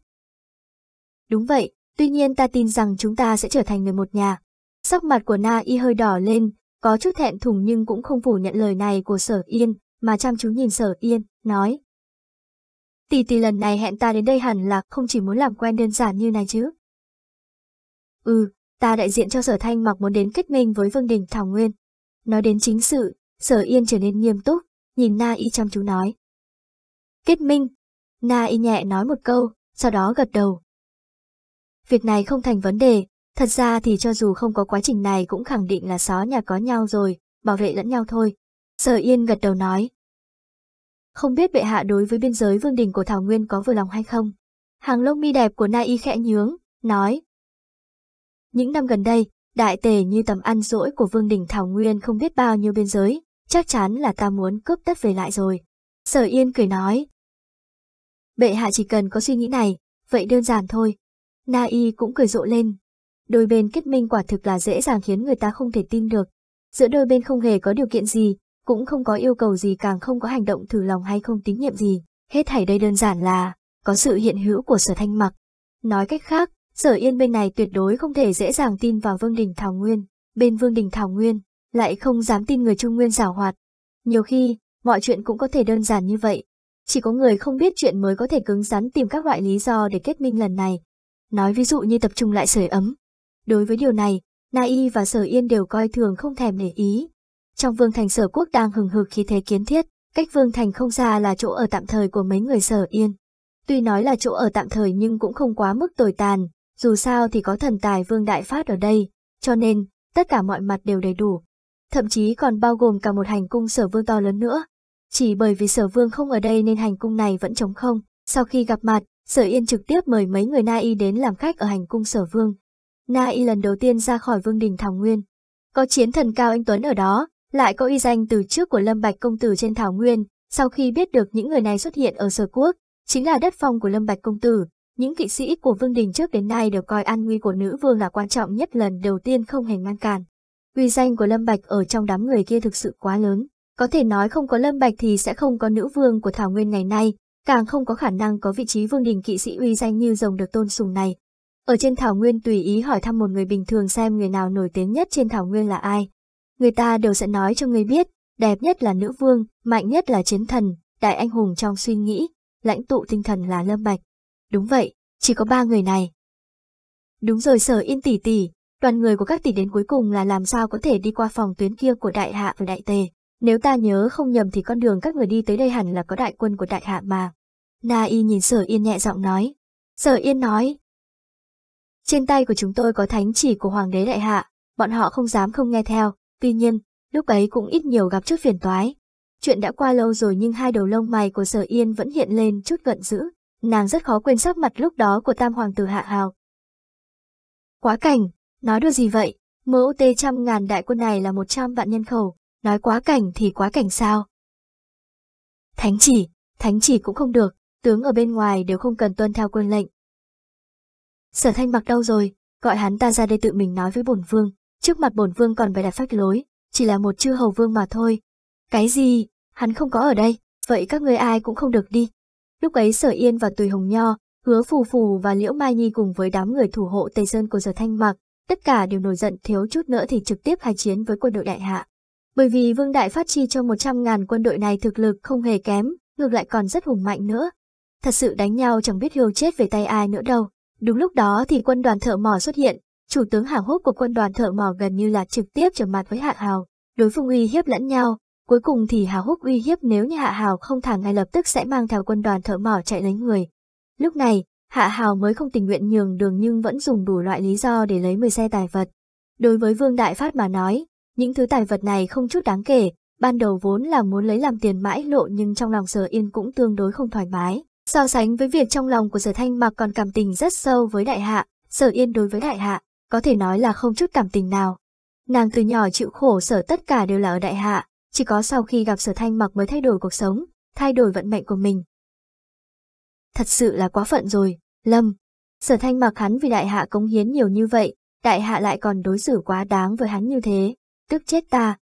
Đúng vậy, tuy nhiên ta tin rằng chúng ta sẽ trở thành người một nhà. Sắc mặt của Na y hơi đỏ lên, có chút thẹn thùng nhưng cũng không phủ nhận lời này của Sở Yên, mà chăm chú nhìn Sở Yên, nói tỷ tỷ lần này hẹn ta đến đây hẳn là không chỉ muốn làm quen đơn giản như này chứ. Ừ, ta đại diện cho sở thanh mặc muốn đến kết minh với Vương Đình Thảo Nguyên. Nói đến chính sự, sở yên trở nên nghiêm túc, nhìn Na Y chăm chú nói. Kết minh, Na Y nhẹ nói một câu, sau đó gật đầu. Việc này không thành vấn đề, thật ra thì cho dù không có quá trình này cũng khẳng định là xó nhà có nhau rồi, bảo vệ lẫn nhau thôi. Sở yên gật đầu nói, không biết bệ hạ đối với biên giới vương đình của Thảo Nguyên có vừa lòng hay không. Hàng lông mi đẹp của Na Y khẽ nhướng, nói. Những năm gần đây, đại tề như tầm ăn rỗi của vương đình Thảo Nguyên không biết bao nhiêu biên giới, chắc chắn là ta muốn cướp đất về lại rồi. Sở Yên cười nói. Bệ hạ chỉ cần có suy nghĩ này, vậy đơn giản thôi. Na Y cũng cười rộ lên. Đôi bên kết minh quả thực là dễ dàng khiến người ta không thể tin được. Giữa đôi bên không hề có điều kiện gì, cũng không có yêu cầu gì càng không có hành động thử lòng hay không tín nhiệm gì, hết thảy đây đơn giản là có sự hiện hữu của sở thanh mặc. Nói cách khác, sở yên bên này tuyệt đối không thể dễ dàng tin vào Vương Đình Thảo Nguyên, bên Vương Đình Thảo Nguyên lại không dám tin người Trung Nguyên giảo hoạt. Nhiều khi, mọi chuyện cũng có thể đơn giản như vậy. Chỉ có người không biết chuyện mới có thể cứng rắn tìm các loại lý do để kết minh lần này. Nói ví dụ như tập trung lại sưởi ấm. Đối với điều này, Na Y và Sở Yên đều coi thường không thèm để ý, trong vương thành sở quốc đang hừng hực khí thế kiến thiết, cách vương thành không xa là chỗ ở tạm thời của mấy người sở yên. Tuy nói là chỗ ở tạm thời nhưng cũng không quá mức tồi tàn, dù sao thì có thần tài vương đại phát ở đây, cho nên tất cả mọi mặt đều đầy đủ. Thậm chí còn bao gồm cả một hành cung sở vương to lớn nữa. Chỉ bởi vì sở vương không ở đây nên hành cung này vẫn trống không. Sau khi gặp mặt, sở yên trực tiếp mời mấy người Na Y đến làm khách ở hành cung sở vương. Na Y lần đầu tiên ra khỏi vương đình Thảo Nguyên. Có chiến thần cao anh Tuấn ở đó, lại có uy danh từ trước của Lâm Bạch Công Tử trên Thảo Nguyên, sau khi biết được những người này xuất hiện ở sở quốc, chính là đất phong của Lâm Bạch Công Tử. Những kỵ sĩ của Vương Đình trước đến nay đều coi an nguy của nữ vương là quan trọng nhất lần đầu tiên không hề ngăn cản. Uy danh của Lâm Bạch ở trong đám người kia thực sự quá lớn, có thể nói không có Lâm Bạch thì sẽ không có nữ vương của Thảo Nguyên ngày nay, càng không có khả năng có vị trí vương đình kỵ sĩ uy danh như rồng được tôn sùng này. Ở trên Thảo Nguyên tùy ý hỏi thăm một người bình thường xem người nào nổi tiếng nhất trên Thảo Nguyên là ai, người ta đều sẽ nói cho người biết, đẹp nhất là nữ vương, mạnh nhất là chiến thần, đại anh hùng trong suy nghĩ, lãnh tụ tinh thần là Lâm Bạch. Đúng vậy, chỉ có ba người này. Đúng rồi sở yên tỷ tỷ, đoàn người của các tỷ đến cuối cùng là làm sao có thể đi qua phòng tuyến kia của đại hạ và đại tề. Nếu ta nhớ không nhầm thì con đường các người đi tới đây hẳn là có đại quân của đại hạ mà. Na y nhìn sở yên nhẹ giọng nói. Sở yên nói. Trên tay của chúng tôi có thánh chỉ của hoàng đế đại hạ, bọn họ không dám không nghe theo, Tuy nhiên, lúc ấy cũng ít nhiều gặp chút phiền toái. Chuyện đã qua lâu rồi nhưng hai đầu lông mày của Sở Yên vẫn hiện lên chút gận dữ, nàng rất khó quên sắc mặt lúc đó của Tam Hoàng tử Hạ Hào. Quá cảnh, nói đùa gì vậy, mẫu tê trăm ngàn đại quân này là một trăm vạn nhân khẩu, nói quá cảnh thì quá cảnh sao? Thánh chỉ, thánh chỉ cũng không được, tướng ở bên ngoài đều không cần tuân theo quân lệnh. Sở thanh mặc đâu rồi, gọi hắn ta ra đây tự mình nói với bổn vương, trước mặt bổn vương còn phải đặt phách lối, chỉ là một chư hầu vương mà thôi. Cái gì, hắn không có ở đây, vậy các ngươi ai cũng không được đi. Lúc ấy Sở Yên và Tùy Hồng Nho, Hứa Phù Phù và Liễu Mai Nhi cùng với đám người thủ hộ Tây Sơn của giờ Thanh Mặc, tất cả đều nổi giận thiếu chút nữa thì trực tiếp khai chiến với quân đội đại hạ. Bởi vì Vương Đại phát chi cho một trăm ngàn quân đội này thực lực không hề kém, ngược lại còn rất hùng mạnh nữa. Thật sự đánh nhau chẳng biết hiêu chết về tay ai nữa đâu. Đúng lúc đó thì quân đoàn thợ mỏ xuất hiện, Chủ tướng hào hốt của quân đoàn thợ mỏ gần như là trực tiếp trở mặt với Hạ Hào, đối phương uy hiếp lẫn nhau, cuối cùng thì Hào hốt uy hiếp nếu như Hạ Hào không thả ngay lập tức sẽ mang theo quân đoàn thợ mỏ chạy lấy người. Lúc này, Hạ Hào mới không tình nguyện nhường đường nhưng vẫn dùng đủ loại lý do để lấy 10 xe tài vật. Đối với Vương Đại Phát mà nói, những thứ tài vật này không chút đáng kể, ban đầu vốn là muốn lấy làm tiền mãi lộ nhưng trong lòng Sở Yên cũng tương đối không thoải mái. So sánh với việc trong lòng của Sở Thanh Mặc còn cảm tình rất sâu với Đại Hạ, Sở Yên đối với Đại Hạ, có thể nói là không chút cảm tình nào. Nàng từ nhỏ chịu khổ sở tất cả đều là ở đại hạ, chỉ có sau khi gặp sở thanh mặc mới thay đổi cuộc sống, thay đổi vận mệnh của mình. Thật sự là quá phận rồi, Lâm. Sở thanh mặc hắn vì đại hạ cống hiến nhiều như vậy, đại hạ lại còn đối xử quá đáng với hắn như thế, tức chết ta,